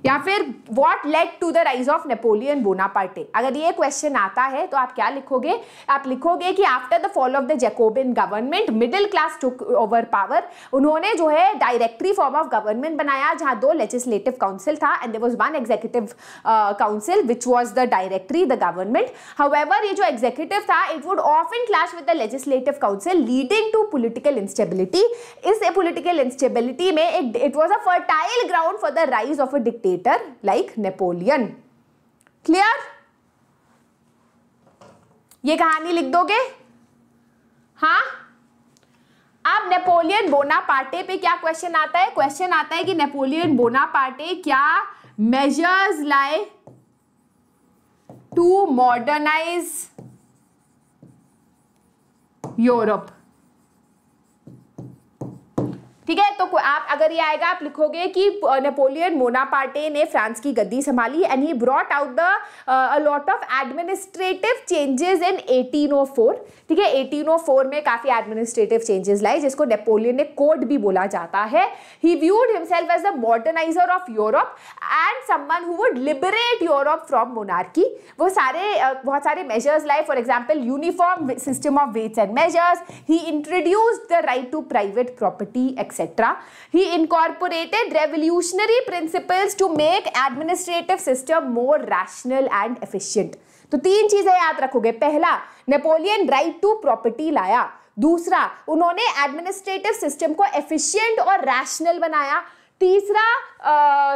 या फिर what led to the rise of Napoleon Bonaparte अगर ये क्वेश्चन आता है तो आप क्या लिखोगे आप लिखोगे कि after the fall of the Jacobin government middle class took over power उन्होंने जो है डायरेक्टरी फॉर्म ऑफ गवर्नमेंट बनाया जहाँ दो लेजिस्लेटिव काउंसिल था and there was one executive council which was the directory the government however ये जो एग्जीक्यूटिव था it would often clash with the legislative council leading to political instability इस पोलिटिकल इंस्टेबिलिटी में it was a fertile ground for the rise of a dictator like Napoleon. Clear? ये कहानी लिख दोगे हा अब नेपोलियन बोनापार्टे पे क्या क्वेश्चन आता है क्वेश्चन आता है कि नेपोलियन बोनापार्टे क्या मेजर्स लाए टू मॉडर्नाइज यूरोप ठीक है तो आप अगर ये आएगा आप लिखोगे कि नेपोलियन मोनापार्टे ने फ्रांस की गद्दी संभाली and he brought out the lot of administrative changes in 1804 ठीक है 1804 में काफ़ी एडमिनिस्ट्रेटिव चेंजेस लाए जिसको नेपोलियन ने कोड भी बोला जाता है he viewed himself as a moderniser of Europe and someone who would liberate Europe from monarchy वो सारे बहुत सारे मेजर्स लाए for example uniform system of weights and measures he introduced the right to private property etcetera etcetera he incorporated revolutionary principle to make administrative system more rational and efficient तो तीन चीजें याद रखोगे पहला नेपोलियन राइट टू प्रॉपर्टी लाया दूसरा उन्होंने एडमिनिस्ट्रेटिव सिस्टम को एफिशिएंट और रैशनल बनाया तीसरा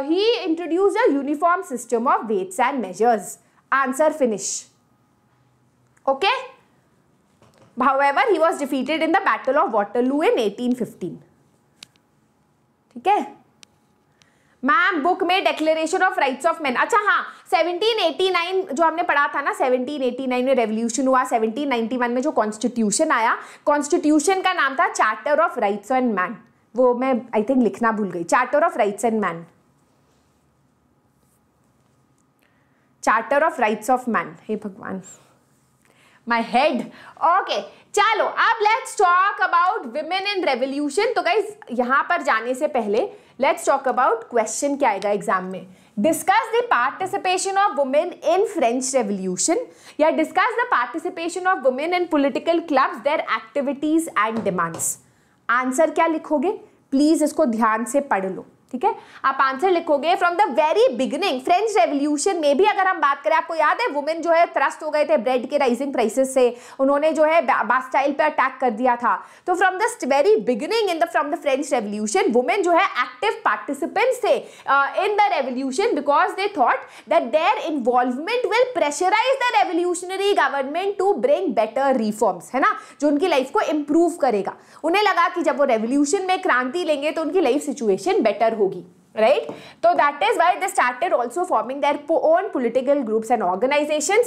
he introduce a uniform system of weights and measures answer finish okay however he was defeated in the battle of Waterloo in 1815 ठीक है मैम बुक में declaration of rights of man अच्छा हाँ 1789 जो हमने पढ़ा था ना 1789 में रेवोल्यूशन हुआ 1791 में जो कॉन्स्टिट्यूशन आया कॉन्स्टिट्यूशन का नाम था charter of rights and man वो मैं आई थिंक लिखना भूल गई charter of rights and man charter of rights of man हे भगवान माई हेड ओके चलो अब let's talk about women in revolution तो गाइज यहां पर जाने से पहले लेट्स टॉक अबाउट क्वेश्चन क्या आएगा एग्जाम में discuss the participation of women in French revolution या discuss the participation of women in political clubs their activities and demands answer क्या लिखोगे प्लीज इसको ध्यान से पढ़ लो ठीक है आप आंसर लिखोगे from the very beginning French revolution में भी अगर हम बात करें आपको याद है वुमेन जो है त्रस्त हो गए थे ब्रेड के राइजिंग प्राइसेस से उन्होंने जो है बास्टाइल पे अटैक कर दिया था तो from the very beginning in the from the French revolution women जो है एक्टिव पार्टिसिपेंट्स थे in the revolution because they thought that their involvement will pressurise the revolutionary government to bring better reforms है ना जो उनकी लाइफ को इंप्रूव करेगा उन्हें लगा कि जब वो रेवोल्यूशन में क्रांति लेंगे तो उनकी लाइफ सिचुएशन बेटर हो होगी राइट तो that is why the started also forming their own political groups and organisation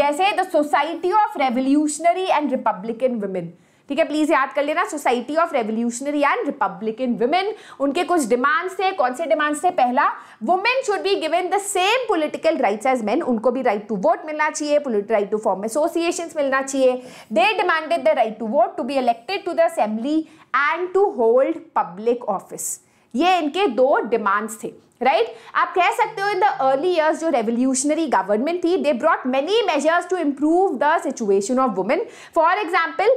जैसे the society of revolutionary and republican women ठीक है प्लीज याद कर लेना society of revolutionary and republican women उनके कुछ डिमांड्स थे कौन से डिमांड्स थे पहला women should be given the same political rights as man उनको भी राइट टू वोट मिलना चाहिए राइट टू फॉर्म एसोसिएशन मिलना चाहिए they demanded the right to vote to be elected to the assembly and to hold public office ये इनके दो डिमांड्स थे राइट right? आप कह सकते हो इन द अर्ली ईयर्स जो रेवोल्यूशनरी गवर्नमेंट थी they brought many measures to improve the situation of women for example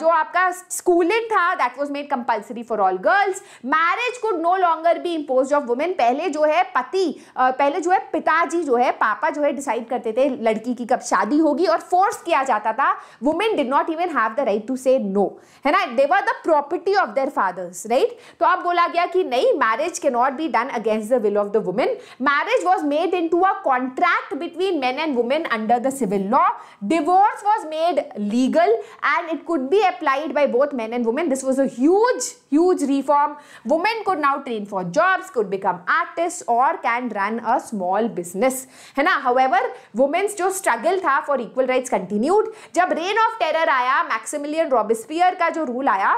जो आपका स्कूलिंग था that was made compulsory for all girls marriage could no longer be impose of women पहले जो है पति uh, पहले जो है पिताजी जो है पापा जो है डिसाइड करते थे लड़की की कब शादी होगी और फोर्स किया जाता था women did not even have the right to say no है ना they were the property of their fathers right तो अब बोला गया कि नहीं मैरिज के not be done against the will of the woman. Marriage was made into a contract between men and women under the civil law. Divorce was made legal and it could be applied by both men and women. This was a huge, huge reform. Women could now train for jobs, could become artists or can run a small business. however women's struggle था for equal rights continued. जब reign of terror आया Maximilian Robespierre का जो rule आया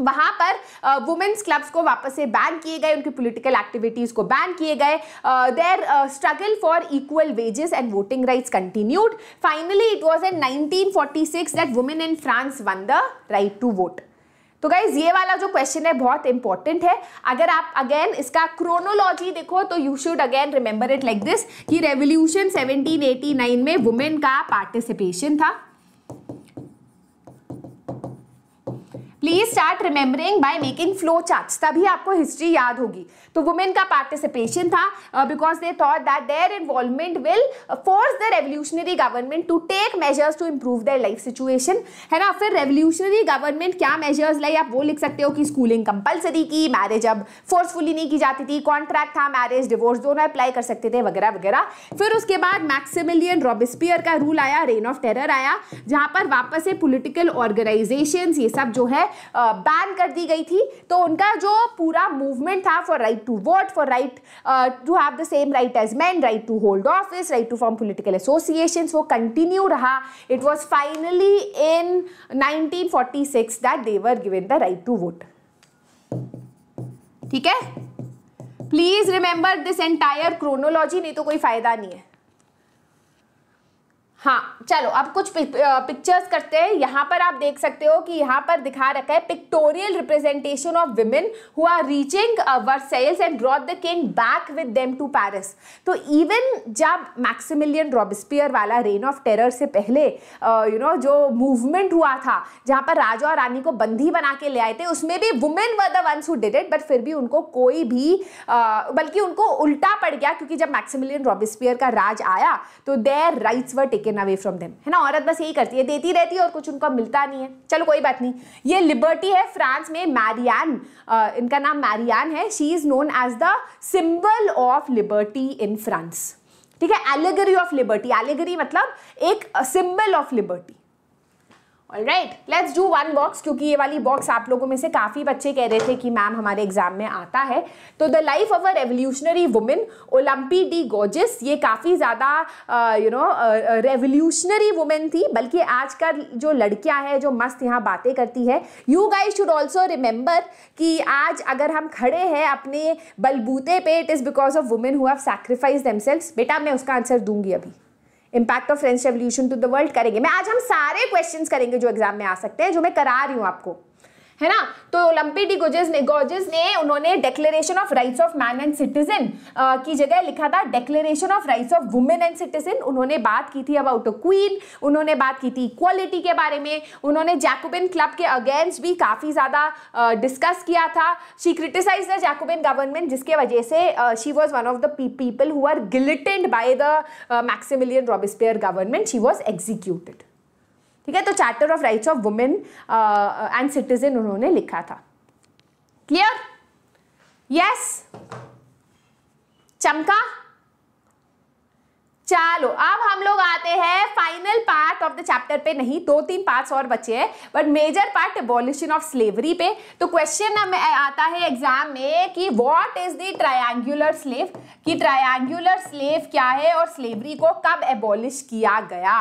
वहाँ पर वुमेन्स क्लब्स को वापस से बैन किए गए उनकी पॉलिटिकल एक्टिविटीज़ को बैन किए गए their struggle for equal wages and voting rights continued finally it was in 1946 that women in France won the right to vote तो गाइज ये वाला जो क्वेश्चन है बहुत इंपॉर्टेंट है अगर आप अगेन इसका क्रोनोलॉजी देखो तो you should again remember it like this कि रेवोल्यूशन सेवनटीन में वुमेन का पार्टिसिपेशन था please start remembering by making flow chart तभी आपको हिस्ट्री याद होगी तो वुमेन का पार्टिसिपेशन था because they thought that their involvement will force the revolutionary government to take measures to improve their life situation है ना फिर रेवोल्यूशनरी गवर्नमेंट क्या मेजर्स लाई आप वो लिख सकते हो कि स्कूलिंग कंपलसरी की मैरिज अब फोर्सफुली नहीं की जाती थी कॉन्ट्रैक्ट था मैरिज डिवोर्स दोनों अप्लाई कर सकते थे वगैरह वगैरह फिर उसके बाद मैक्सिमिलियन रॉबिस्पियर का रूल आया रेन ऑफ टेरर आया जहाँ पर वापस से पोलिटिकल ऑर्गेनाइजेशन ये सब जो है बैन uh, कर दी गई थी तो उनका जो पूरा मूवमेंट था for right to vote for right uh, to have the same right as men right to hold office right to form political associations वो continue raha it was finally in 1946 that they were given the right to vote theek hai please remember this entire chronology nahi to koi fayda nahi hai हाँ चलो अब कुछ पिक्चर्स करते हैं यहाँ पर आप देख सकते हो कि यहाँ पर दिखा रखा है pictorial representation of women who are reaching were sales and brought the king back with them to Paris तो इवन जब मैक्सिमिलियन रॉबिस्पियर वाला रेन ऑफ टेरर से पहले यू नो जो मूवमेंट हुआ था जहाँ पर राजा और रानी को बंदी बना के ले आए थे उसमें भी women were the ones who did it but फिर भी उनको कोई भी बल्कि उनको उल्टा पड़ गया क्योंकि जब मैक्सिमिलियन रॉबिस्पियर का राज आया तो their rights were taken taken away from them है ना औरत बस यही करती है देती रहती है और कुछ उनका मिलता नहीं है चलो कोई बात नहीं ये लिबर्टी है फ्रांस में मैरियान इनका नाम मैरियान है she is known as the symbol of liberty in France ठीक है एलेगरी ऑफ लिबर्टी एलेगरी मतलब एक symbol of liberty right let's do one box क्योंकि ये वाली बॉक्स आप लोगों में से काफ़ी बच्चे कह रहे थे कि मैम हमारे एग्जाम में आता है तो the life of a revolutionary women Olympe de Gouges ये काफ़ी ज़्यादा यू नो रेवोल्यूशनरी वुमेन थी बल्कि आज का जो लड़कियाँ हैं जो मस्त यहाँ बातें करती है you guys should also remember कि आज अगर हम खड़े हैं अपने बलबूते पे it is because of women who have sacrifice themselves बेटा मैं उसका आंसर दूंगी अभी impact of French revolution to the world करेंगे मैं आज हम सारे क्वेश्चंस करेंगे जो एग्जाम में आ सकते हैं जो मैं करा रही हूँ आपको है ना तो ओलंपी डी गोजेस ने गोजेस ने उन्होंने declaration of rights of man and citizen की जगह लिखा था declaration of rights of women and citizen उन्होंने बात की थी अबाउट अ क्वीन उन्होंने बात की थी इक्वालिटी के बारे में उन्होंने जैकोबिन क्लब के अगेंस्ट भी काफ़ी ज़्यादा डिस्कस किया था she criticise the Jacobin government जिसके वजह से she was one of the people who are guillotined by the Maximilian Robespierre government she was executed ठीक है तो charter of rights of women and citizen उन्होंने लिखा था क्लियर यस चमका चलो अब हम लोग आते हैं final part of the chapter पे नहीं दो तीन पार्ट्स और बचे हैं but major part abolition of slavery पे तो क्वेश्चन आता है एग्जाम में कि what is the triangular slave कि ट्रायंगुलर स्लेव क्या है और स्लेवरी को कब एबॉलिश किया गया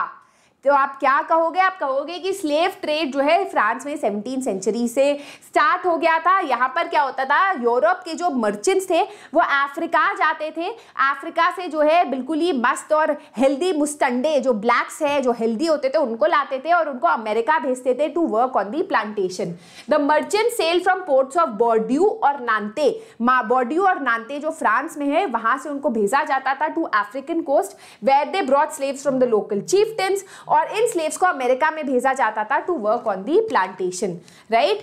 तो आप क्या कहोगे आप कहोगे कि स्लेव ट्रेड जो है फ्रांस में सेवनटीन सेंचुरी से स्टार्ट हो गया था यहाँ पर क्या होता था यूरोप के जो मर्चेंट्स थे वो अफ्रीका जाते थे अफ्रीका से जो है बिल्कुल ही मस्त और हेल्दी मुस्तंडे जो ब्लैक्स है जो हेल्दी होते थे उनको लाते थे और उनको अमेरिका भेजते थे to work on the plantation the merchant sail from ports of Bordeaux और नानते मा बॉर्ड्यू और नानते जो फ्रांस में है वहाँ से उनको भेजा जाता था to African coast where they brought slaves from the local chief और और इन स्लेव्स को अमेरिका में भेजा जाता था to work on the plantation right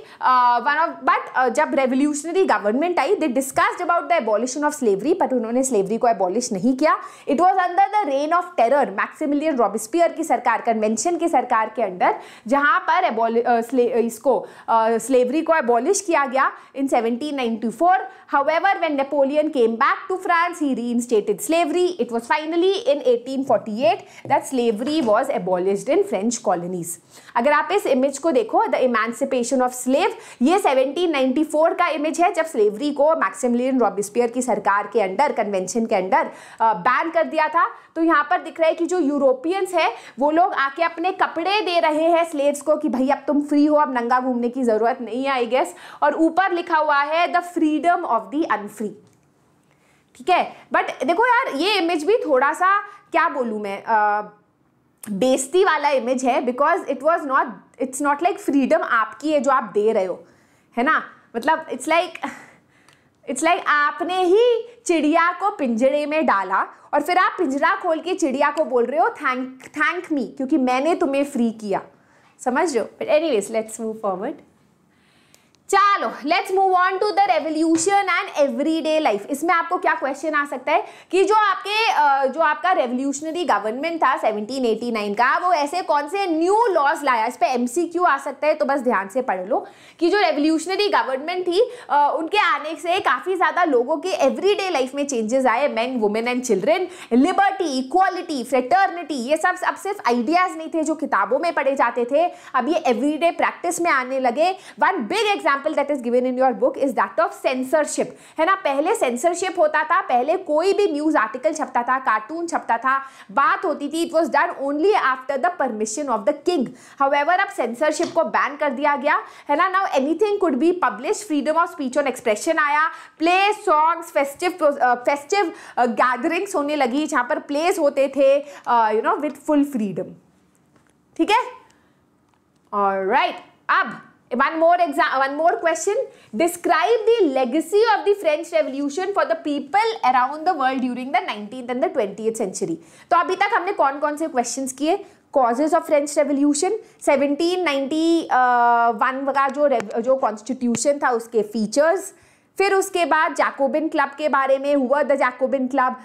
one of but जब रेवोल्यूशनरी गवर्नमेंट आई they discussed about the abolition of slavery but उन्होंने स्लेवरी को एबॉलिश नहीं किया it was under the reign of terror Maximilian Robespierre की सरकार कन्वेंशन की सरकार के अंडर जहाँ पर uh, इसको स्लेवरी uh, को एबॉलिश किया गया in seventeen However, when Napoleon came back to France, he reinstated slavery. It was finally in 1848 that slavery was abolished in French colonies. अगर आप इस इमेज को देखो the emancipation of slave. ये 1794 का इमेज है जब slavery को Maximilian Robespierre की सरकार के अंदर convention के अंदर ban कर दिया था तो यहाँ पर दिख रहा है कि जो यूरोपियंस है वो लोग आके अपने कपड़े दे रहे हैं स्लेव्स को कि भाई अब तुम फ्री हो अब नंगा घूमने की ज़रूरत नहीं है आई गेस और ऊपर लिखा हुआ है the freedom of the unfree ठीक है बट देखो यार ये इमेज भी थोड़ा सा क्या बोलूँ मैं आ, बेस्ती वाला इमेज है because it was not it's not like freedom आपकी है जो आप दे रहे हो है ना मतलब इट्स लाइक इट्स लाइक आपने ही चिड़िया को पिंजरे में डाला और फिर आप पिंजरा खोल के चिड़िया को बोल रहे हो थैंक थैंक मी क्योंकि मैंने तुम्हें फ्री किया समझ रहे हो but anyways let's move forward चलो let's move on to the revolution and everyday life इसमें आपको क्या क्वेश्चन आ सकता है कि जो आपके जो आपका रेवोल्यूशनरी गवर्नमेंट था 1789 का वो ऐसे कौन से न्यू लॉज लाया इस पर एम आ सकता है तो बस ध्यान से पढ़ लो कि जो रेवोल्यूशनरी गवर्नमेंट थी उनके आने से काफ़ी ज़्यादा लोगों एवरी डे लाइफ में चेंजेस आए man women and children liberty equality fraternity ये सब अब सिर्फ आइडियाज़ नहीं थे जो किताबों में पढ़े जाते थे अब ये एवरीडे प्रैक्टिस में आने लगे one big example example that is given in your book is that of censorship है ना पहले सेंसरशिप होता था पहले कोई भी न्यूज आर्टिकल छपता था कार्टून छपता था बात होती थी it was done only after the permission of the king however अब सेंसरशिप को बैन कर दिया गया है ना now anything could be publish freedom of speech on expression आया play songs festive festive gatherings होने लगी जहाँ पर प्लेस होते थे you know with full freedom ठीक है और राइट अब one more exam one more question describe the legacy of the french revolution for the people around the world during the 19th and the 20th century to abhi tak humne kon kon se questions kiye causes of french revolution 1791 ka jo jo constitution tha uske features फिर उसके बाद जैकोबिन क्लब के बारे में हुआ the Jacobin club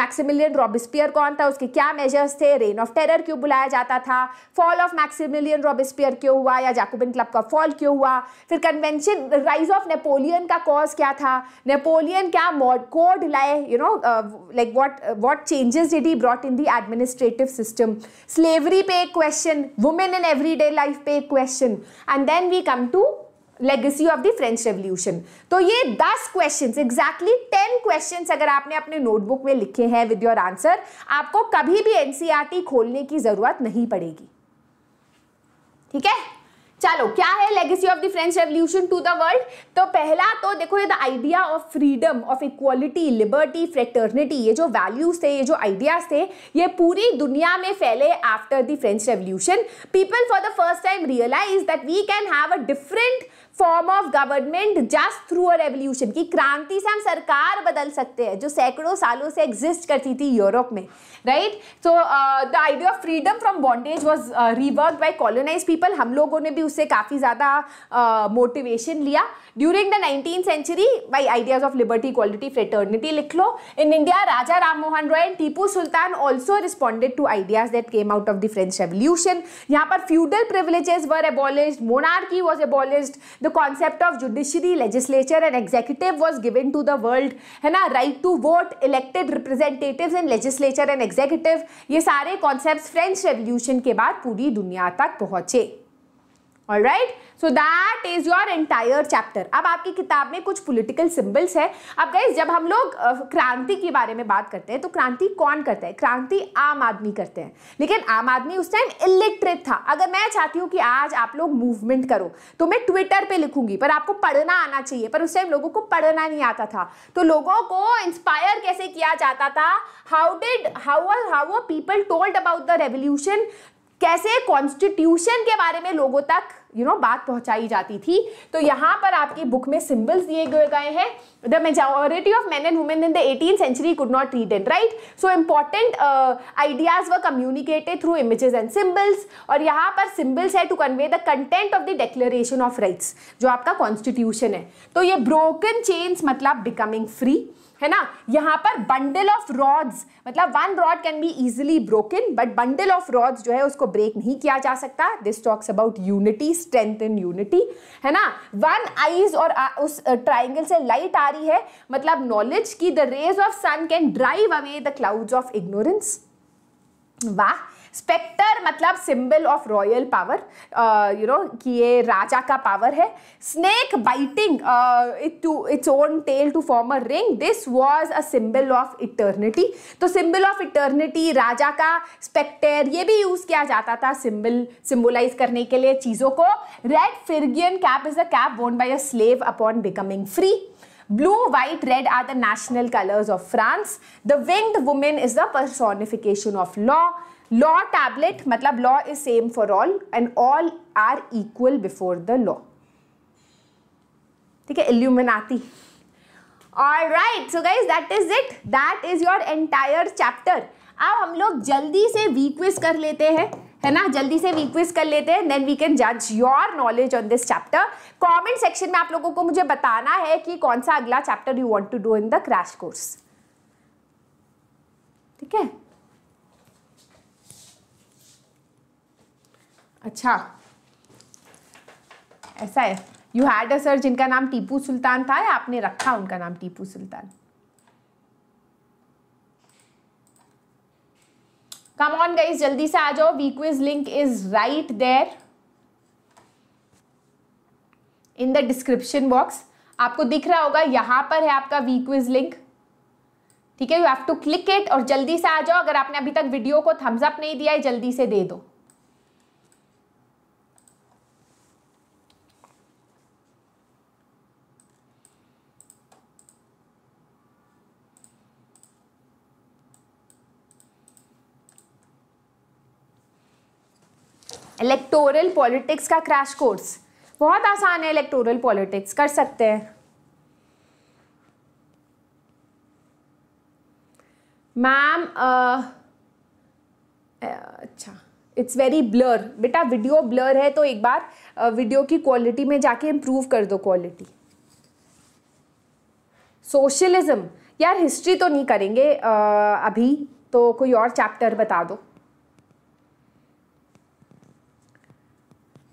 Maximilian Robespierre कौन था उसके क्या मेजर्स थे रेन ऑफ टेरर क्यों बुलाया जाता था फॉल ऑफ मैक्सिमिलियन रॉबिस्पियर क्यों हुआ या जैकोबिन क्लब का फॉल क्यों हुआ फिर कन्वेंशन राइज ऑफ नेपोलियन का कॉज क्या था नेपोलियन क्या कोड लाए you know like what what changes did he brought in the administrative system slavery पे एक question women in day life पे एक question and then we come to legacy of the French revolution तो ये दस क्वेश्चन एग्जैक्टली टेन क्वेश्चन अगर आपने अपने नोटबुक में लिखे हैं विद योर आंसर आपको कभी भी एनसीईआरटी e खोलने की जरूरत नहीं पड़ेगी ठीक है चलो क्या है legacy of the French revolution to the world तो पहला तो देखो ये the idea of freedom of equality liberty fraternity ये जो वैल्यूज थे ये जो आइडियाज थे ये पूरी दुनिया में फैले after the French revolution people for the first time realise that we can have a different form of government just through a revolution की क्रांति से हम सरकार बदल सकते हैं जो सैकड़ों सालों से एग्जिस्ट करती थी यूरोप में right so the idea of freedom from bondage was rework by colonise people हम लोगों ने भी उससे काफ़ी ज़्यादा मोटिवेशन uh, लिया during the nineteen century by ideas of liberty equality fraternity लिख लो in India Raja Ram Mohan Roy and Tipu Sultan also responded to ideas that came out of the French revolution यहाँ पर feudal privileges were abolished monarchy was abolished the concept of judiciary legislature and executive was given to the world है ना right to vote elected representative in legislature and executive ये सारे कॉन्सेप्ट फ्रेंच रेवल्यूशन के बाद पूरी दुनिया तक पहुंचे all right so that is your entire chapter अब आपकी किताब में कुछ पोलिटिकल सिम्बल्स है अब गए जब हम लोग क्रांति के बारे में बात करते हैं तो क्रांति कौन करता है क्रांति आम आदमी करते हैं लेकिन आम आदमी उस टाइम इलेक्ट्रेट था अगर मैं चाहती हूँ कि आज आप लोग मूवमेंट करो तो मैं ट्विटर पर लिखूंगी पर आपको पढ़ना आना चाहिए पर उस टाइम लोगों को पढ़ना नहीं आता था तो लोगों को इंस्पायर कैसे किया जाता था how did how how people told about the revolution कैसे कॉन्स्टिट्यूशन के बारे में लोगों तक यू you नो know, बात पहुंचाई जाती थी तो यहां पर आपकी बुक में सिंबल्स दिए गए गए हैं the majority of man and women in the eighteen century could not read and write so important ideas were communicated through images and symbols और यहां पर सिंबल्स है to convey the content of the declaration of rights जो आपका कॉन्स्टिट्यूशन है तो ये ब्रोकन चेन्स मतलब बिकमिंग फ्री है ना यहाँ पर बंडल ऑफ रॉड्स मतलब one rod can be easily broken but bundle of rods जो है उसको ब्रेक नहीं किया जा सकता this talks about unity strength in unity है ना वन आईज और आ, उस ट्राइंगल से लाइट आ रही है मतलब नॉलेज की the rays of sun can drive away the clouds of ignorance वाह स्पेक्टर मतलब symbol of royal power you know कि ये राजा का पावर है snake biting its own tail to form a ring this was a symbol of eternity तो सिंबल ऑफ इटर्निटी राजा का स्पेक्टर ये भी यूज किया जाता था सिंबल सिंबलाइज करने के लिए चीज़ों को red Phrygian cap is a cap worn by a slave upon becoming free Blue, white, red are the national colors of France. The winged woman is the personification of law. Law tablet मतलब law is same for all and all are equal before the law ठीक है illuminati all right so guys that is it that is your entire chapter अब हम लोग जल्दी से वीक्विज कर लेते हैं है ना जल्दी से वीक्विज कर लेते हैं देन वी कैन जज your knowledge on this chapter comment section में आप लोगों को मुझे बताना है कि कौन सा अगला chapter you want to do in the crash course ठीक है अच्छा ऐसा है यू हैड अ सर जिनका नाम टीपू सुल्तान था या आपने रखा उनका नाम टीपू सुल्तान कम ऑन गई जल्दी से आ जाओ Vquiz link is right there in the description box आपको दिख रहा होगा यहाँ पर है आपका वीक्विज लिंक ठीक है you have to click it और जल्दी से आ जाओ अगर आपने अभी तक वीडियो को थम्स अप नहीं दिया है जल्दी से दे दो इलेक्टोरल पॉलिटिक्स का क्रैश कोर्स बहुत आसान है इलेक्टोरल पॉलिटिक्स कर सकते हैं मैम uh, uh, अच्छा इट्स वेरी ब्लर बेटा वीडियो ब्लर है तो एक बार वीडियो uh, की क्वालिटी में जाके इम्प्रूव कर दो क्वालिटी सोशलिज्म यार हिस्ट्री तो नहीं करेंगे अभी तो कोई और चैप्टर बता दो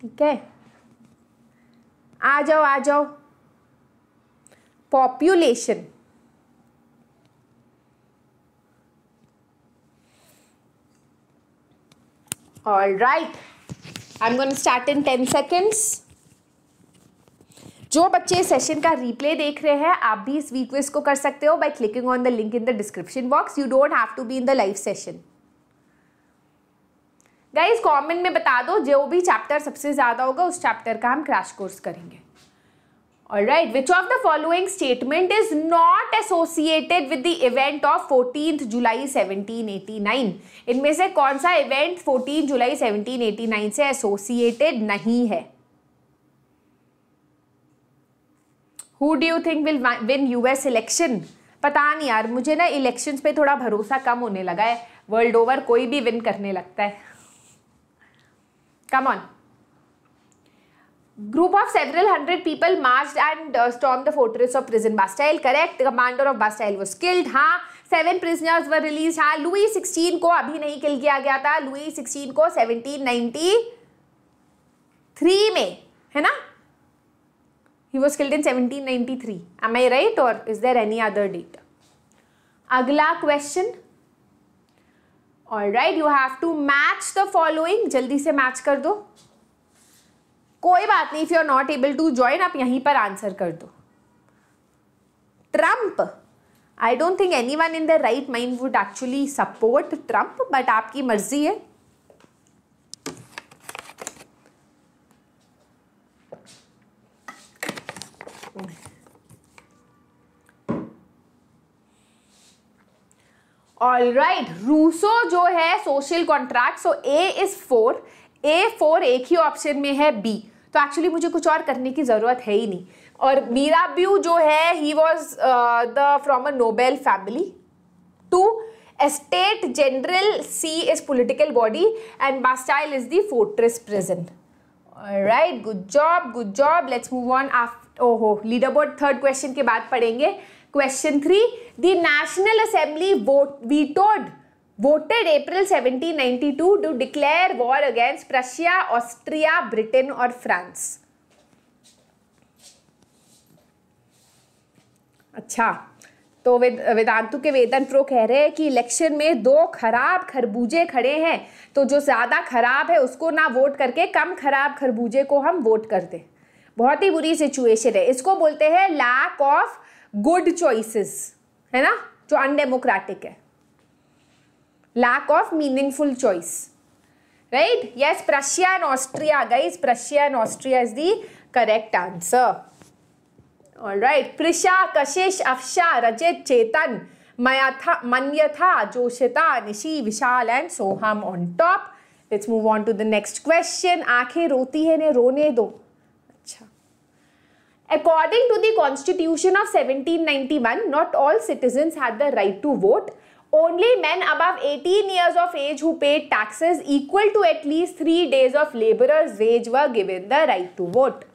ठीक है आ जाओ आ जाओ population all right I am gonna start in ten seconds जो बच्चे सेशन का रिप्ले देख रहे हैं आप भी इस वीक को कर सकते हो by clicking on the link in the description box you don't have to be in the live session guys comment में बता दो जो भी चैप्टर सबसे ज़्यादा होगा उस चैप्टर का हम क्रैश कोर्स करेंगे All right which of the following statement is not associated with the event of 14th July 1789? इनमें से कौन सा इवेंट 14 जुलाई 1789 से एसोसिएटेड नहीं है who do you think will win US election पता नहीं यार मुझे ना इलेक्शंस पे थोड़ा भरोसा कम होने लगा है वर्ल्ड ओवर कोई भी विन करने लगता है Come on. Group of several hundred people marched and uh, stormed the fortress of prison Bastille. Correct. The commander of Bastille was killed. हाँ सेवन प्रिजनर्स वर रिलीज हाँ लुई सिक्सटीन को अभी नहीं किल किया गया था लुई सिक्सटीन को सेवनटीन नाइनटी थ्री में है ना he was killed in seventeen ninety three am I right और is there any other date अगला question all right you have to match the following जल्दी से मैच कर दो कोई बात नहीं if you are not able to join आप यहीं पर आंसर कर दो Trump I don't think any one in the right mind would actually support Trump but आपकी मर्जी है Oh. ऑल राइट रूसो जो है social contract so A is four A four एक ही ऑप्शन में है बी तो एक्चुअली मुझे कुछ और करने की जरूरत है ही नहीं और मीरा ब्यू जो है he was the from a noble family to estate general C is political body and Bastille is the present right good job good job let's move on आफ ओहो लीडर बोर्ड थर्ड क्वेश्चन के बाद पढ़ेंगे Question 3. The National Assembly vote, vetoed voted April 1792 to declare war against Prussia, Austria, Britain or France. अच्छा तो वेद वेदांतु के वेदन प्रो कह रहे हैं कि इलेक्शन में दो खराब खरबूजे खड़े हैं तो जो ज़्यादा खराब है उसको ना वोट करके कम खराब खरबूजे को हम वोट कर दें बहुत ही बुरी सिचुएशन है इसको बोलते हैं लैक ऑफ गुड चॉइसेस है ना जो अनडेमोक्रेटिक है lack of meaningful choice right yes Prussia and Austria guys Prussia and Austria is the correct answer all right Prisha Kashish Afsha Rajit Chetan मयाथा Manyatha Joshita Nishi Vishal and Soham on top let's move on to the next question आंखें रोती है ने रोने दो According to the Constitution of 1791, not all citizens had the right to vote. Only men above 18 years of age who paid taxes equal to at least 3 days of laborer's wage were given the right to vote.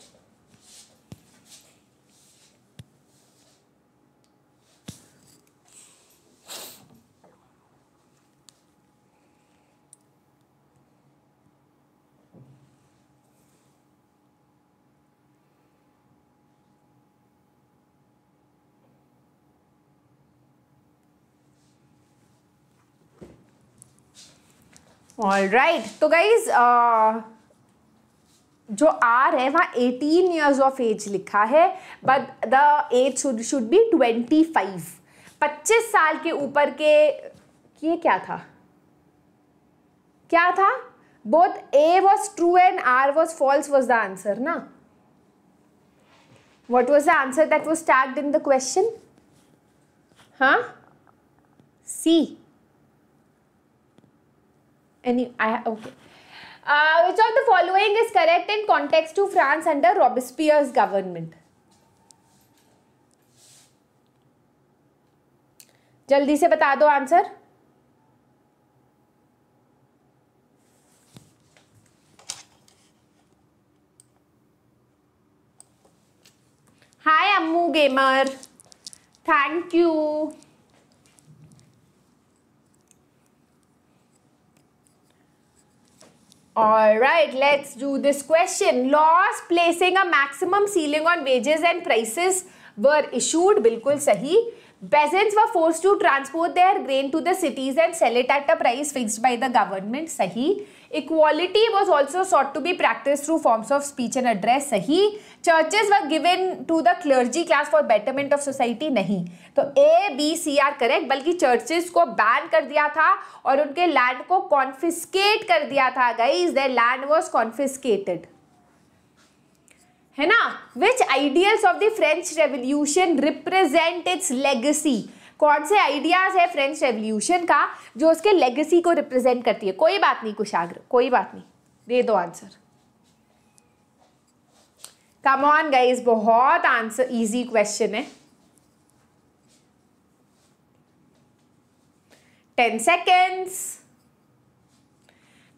All right तो गाइज uh, जो आर है वहाँ एटीन ईयर्स ऑफ एज लिखा है but the age should should be twenty five पच्चीस साल के ऊपर के ये क्या था क्या था both A was true and R was false was the answer ना what was the answer that was tagged in the question हाँ see any i okay uh, which of the following is correct in context to france under robespierre's government जल्दी से बता दो answer hi Ammu gamer thank you Alright, let's do this question. Laws placing a maximum ceiling on wages and prices were issued. Bilkul sahi. Peasants were forced to transport their grain to the cities and sell it at a price fixed by the government. Sahi. Equality was also sought to be practiced through forms of speech and address. sahi Churches were given to the clergy class for betterment of society. nahi तो A, B, C are correct balki churches ko ban kar diya tha aur unke land ko confiscate kar diya tha guys their land was confiscated hai na which ideals of the french revolution represent its legacy कौन से आइडियाज़ है फ्रेंच रेवल्यूशन का जो उसके लेगेसी को रिप्रेजेंट करती है कोई बात नहीं कुशाग्र कोई बात नहीं दे दो आंसर कम ऑन गाइस बहुत आंसर इजी क्वेश्चन है ten seconds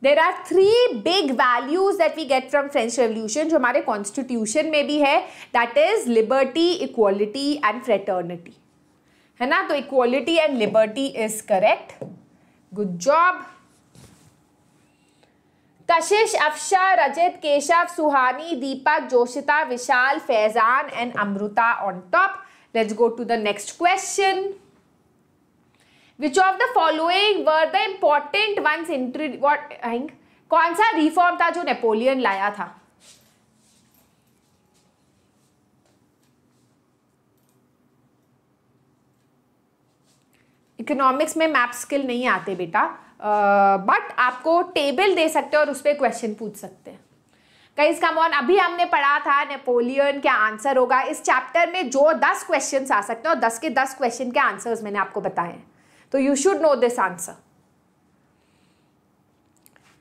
there are three big values that we get from French revolution जो हमारे कॉन्स्टिट्यूशन में भी है that is liberty equality and fraternity है ना तो equality and liberty is correct good job Kashish Afsha Rajat Keshav Suhani Deepak Joshita Vishal Faizan and Amrita on top let's go to the next question which of the following were the important ones entry what कौन सा रिफॉर्म था जो नेपोलियन लाया था इकोनॉमिक्स में मैप स्किल नहीं आते बेटा बट uh, आपको टेबल दे सकते हैं और उस पर क्वेश्चन पूछ सकते हैं कई इसका मौन अभी हमने पढ़ा था नेपोलियन क्या आंसर होगा इस चैप्टर में जो दस क्वेश्चन आ सकते हैं और दस के दस क्वेश्चन के आंसर्स मैंने आपको बताए हैं तो you should know this answer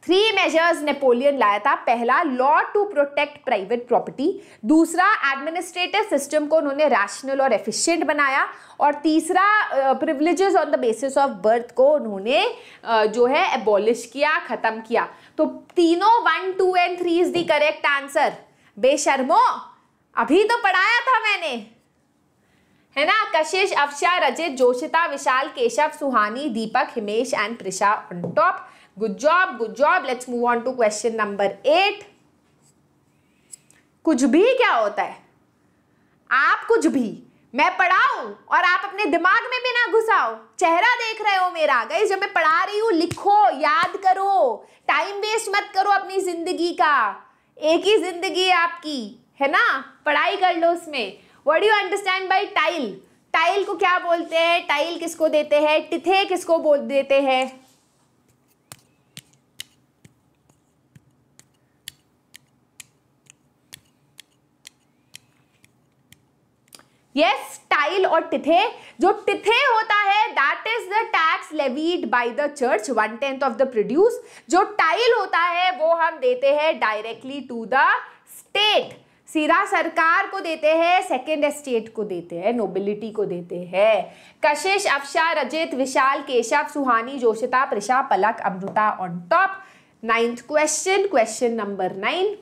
three measures Napoleon लाया था पहला law to protect private property दूसरा एडमिनिस्ट्रेटिव सिस्टम को उन्होंने रैशनल और एफिशिएंट बनाया और तीसरा privileges on the basis of birth को उन्होंने uh, जो है एबॉलिश किया ख़त्म किया तो तीनों one two and three is the correct answer बेशर्मो अभी तो पढ़ाया था मैंने है ना Kashish Afsha Rajit Joshita Vishal Keshav Suhani Deepak Himesh and Prisha on top good job good job let's move on to question number 8 कुछ भी क्या होता है आप कुछ भी मैं पढ़ाऊ और आप अपने दिमाग में भी ना घुसाओ चेहरा देख रहे हो मेरा गई जब मैं पढ़ा रही हूँ लिखो याद करो टाइम वेस्ट मत करो अपनी जिंदगी का एक ही जिंदगी है आपकी है ना पढ़ाई कर लो उसमें what you understand by tithe tithe को क्या बोलते हैं टाइल किसको देते हैं टिथे किसको बोल देते हैं यस टाइल और टिथे जो टिथे होता है that is the tax levied bye the church one tenth of the produce जो टाइल होता है वो हम देते हैं डायरेक्टली टू द स्टेट सीधा सरकार को देते हैं सेकेंड स्टेट को देते हैं नोबिलिटी को देते हैं Kashish Afsha Rajit Vishal Keshav Suhani Joshita Prisha Palak Amrita on top ninth question question number nine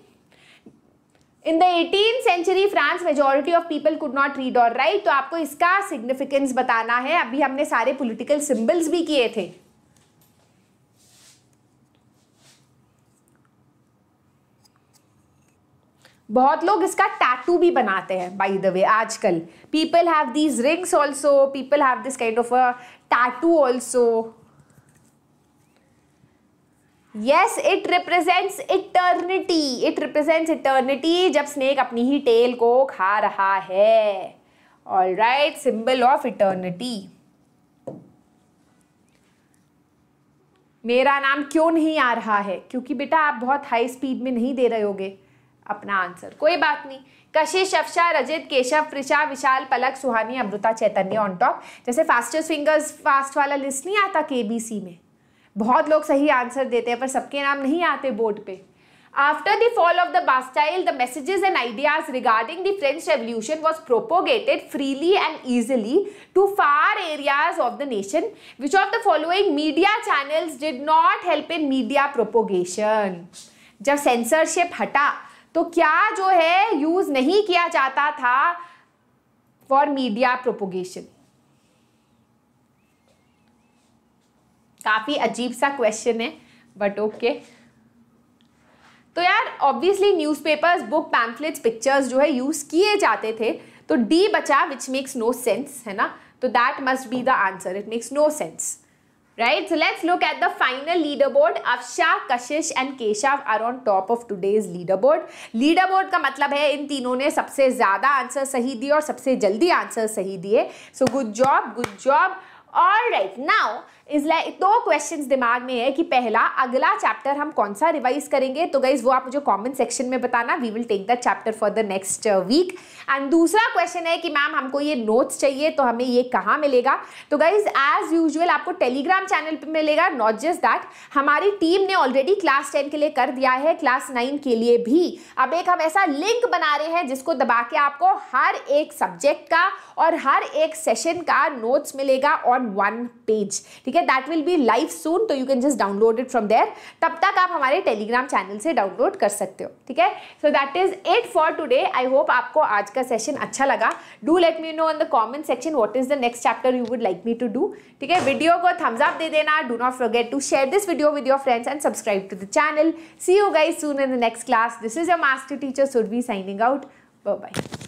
in the eighteen century France majority of people could not read और राइट तो आपको इसका सिग्निफिकेंस बताना है अभी हमने सारे पोलिटिकल सिंबल्स भी किए थे बहुत लोग इसका टैटू भी बनाते हैं बाय द वे आजकल people have these rings also people have this kind of a tattoo also yes it represents eternity it represents eternity जब स्नेक अपनी ही टेल को खा रहा है all right symbol of eternity मेरा नाम क्यों नहीं आ रहा है क्योंकि बेटा आप बहुत हाई स्पीड में नहीं दे रहे होगे अपना आंसर कोई बात नहीं कशिश अफशा रजित केशव प्रिशा विशाल पलक सुहानी अमृता चैतन्य ऑन टॉप जैसे फास्टेस्ट फिंगर्स फास्ट वाला लिस्ट नहीं आता के में बहुत लोग सही आंसर देते हैं पर सबके नाम नहीं आते बोर्ड पे after the fall of the Bastille the messages and ideas regarding the French revolution was propagated freely and easily to far areas of the nation which of the following media channels did not help in media propagation जब सेंसरशिप हटा तो क्या जो है यूज नहीं किया जाता था फॉर मीडिया प्रोपोगेशन काफी अजीब सा क्वेश्चन है बट ओके okay. तो यार obviously newspapers book pamphlets pictures जो है यूज किए जाते थे तो डी बचा विच मेक्स नो सेंस है ना तो that must be the answer it makes no sense right let's look at the final leader board Afsha Kashish and Keshav are on top of today's leader board leader board का मतलब है इन तीनों ने सबसे ज्यादा आंसर सही दिए और सबसे जल्दी आंसर सही दिए so good job good job और राइट नाउ इस दो क्वेश्चंस दिमाग में है कि पहला अगला चैप्टर हम कौन सा रिवाइज करेंगे तो गाइज वो आप मुझे कमेंट सेक्शन में बताना we will take the chapter for the next week and दूसरा क्वेश्चन है कि मैम हमको ये नोट्स चाहिए तो हमें ये कहाँ मिलेगा तो गाइज एज यूजल आपको टेलीग्राम चैनल पर मिलेगा नॉट जस्ट दैट हमारी टीम ने ऑलरेडी क्लास टेन के लिए कर दिया है क्लास नाइन के लिए भी अब एक हम ऐसा लिंक बना रहे हैं जिसको दबा के आपको हर एक सब्जेक्ट का और हर एक सेशन का नोट्स मिलेगा ऑन वन पेज ठीक है that will be live soon तो you can just download it from there तब तक आप हमारे टेलीग्राम चैनल से डाउनलोड कर सकते हो ठीक है so that is it for today I hope आपको आज का सेशन अच्छा लगा do let me know in the comment section what is the next chapter you would like me to do ठीक है वीडियो को थम्स अप दे देना do not forget to share this video with your friends and subscribe to the channel see you guys soon in the next class this is your master teacher should be signing out bye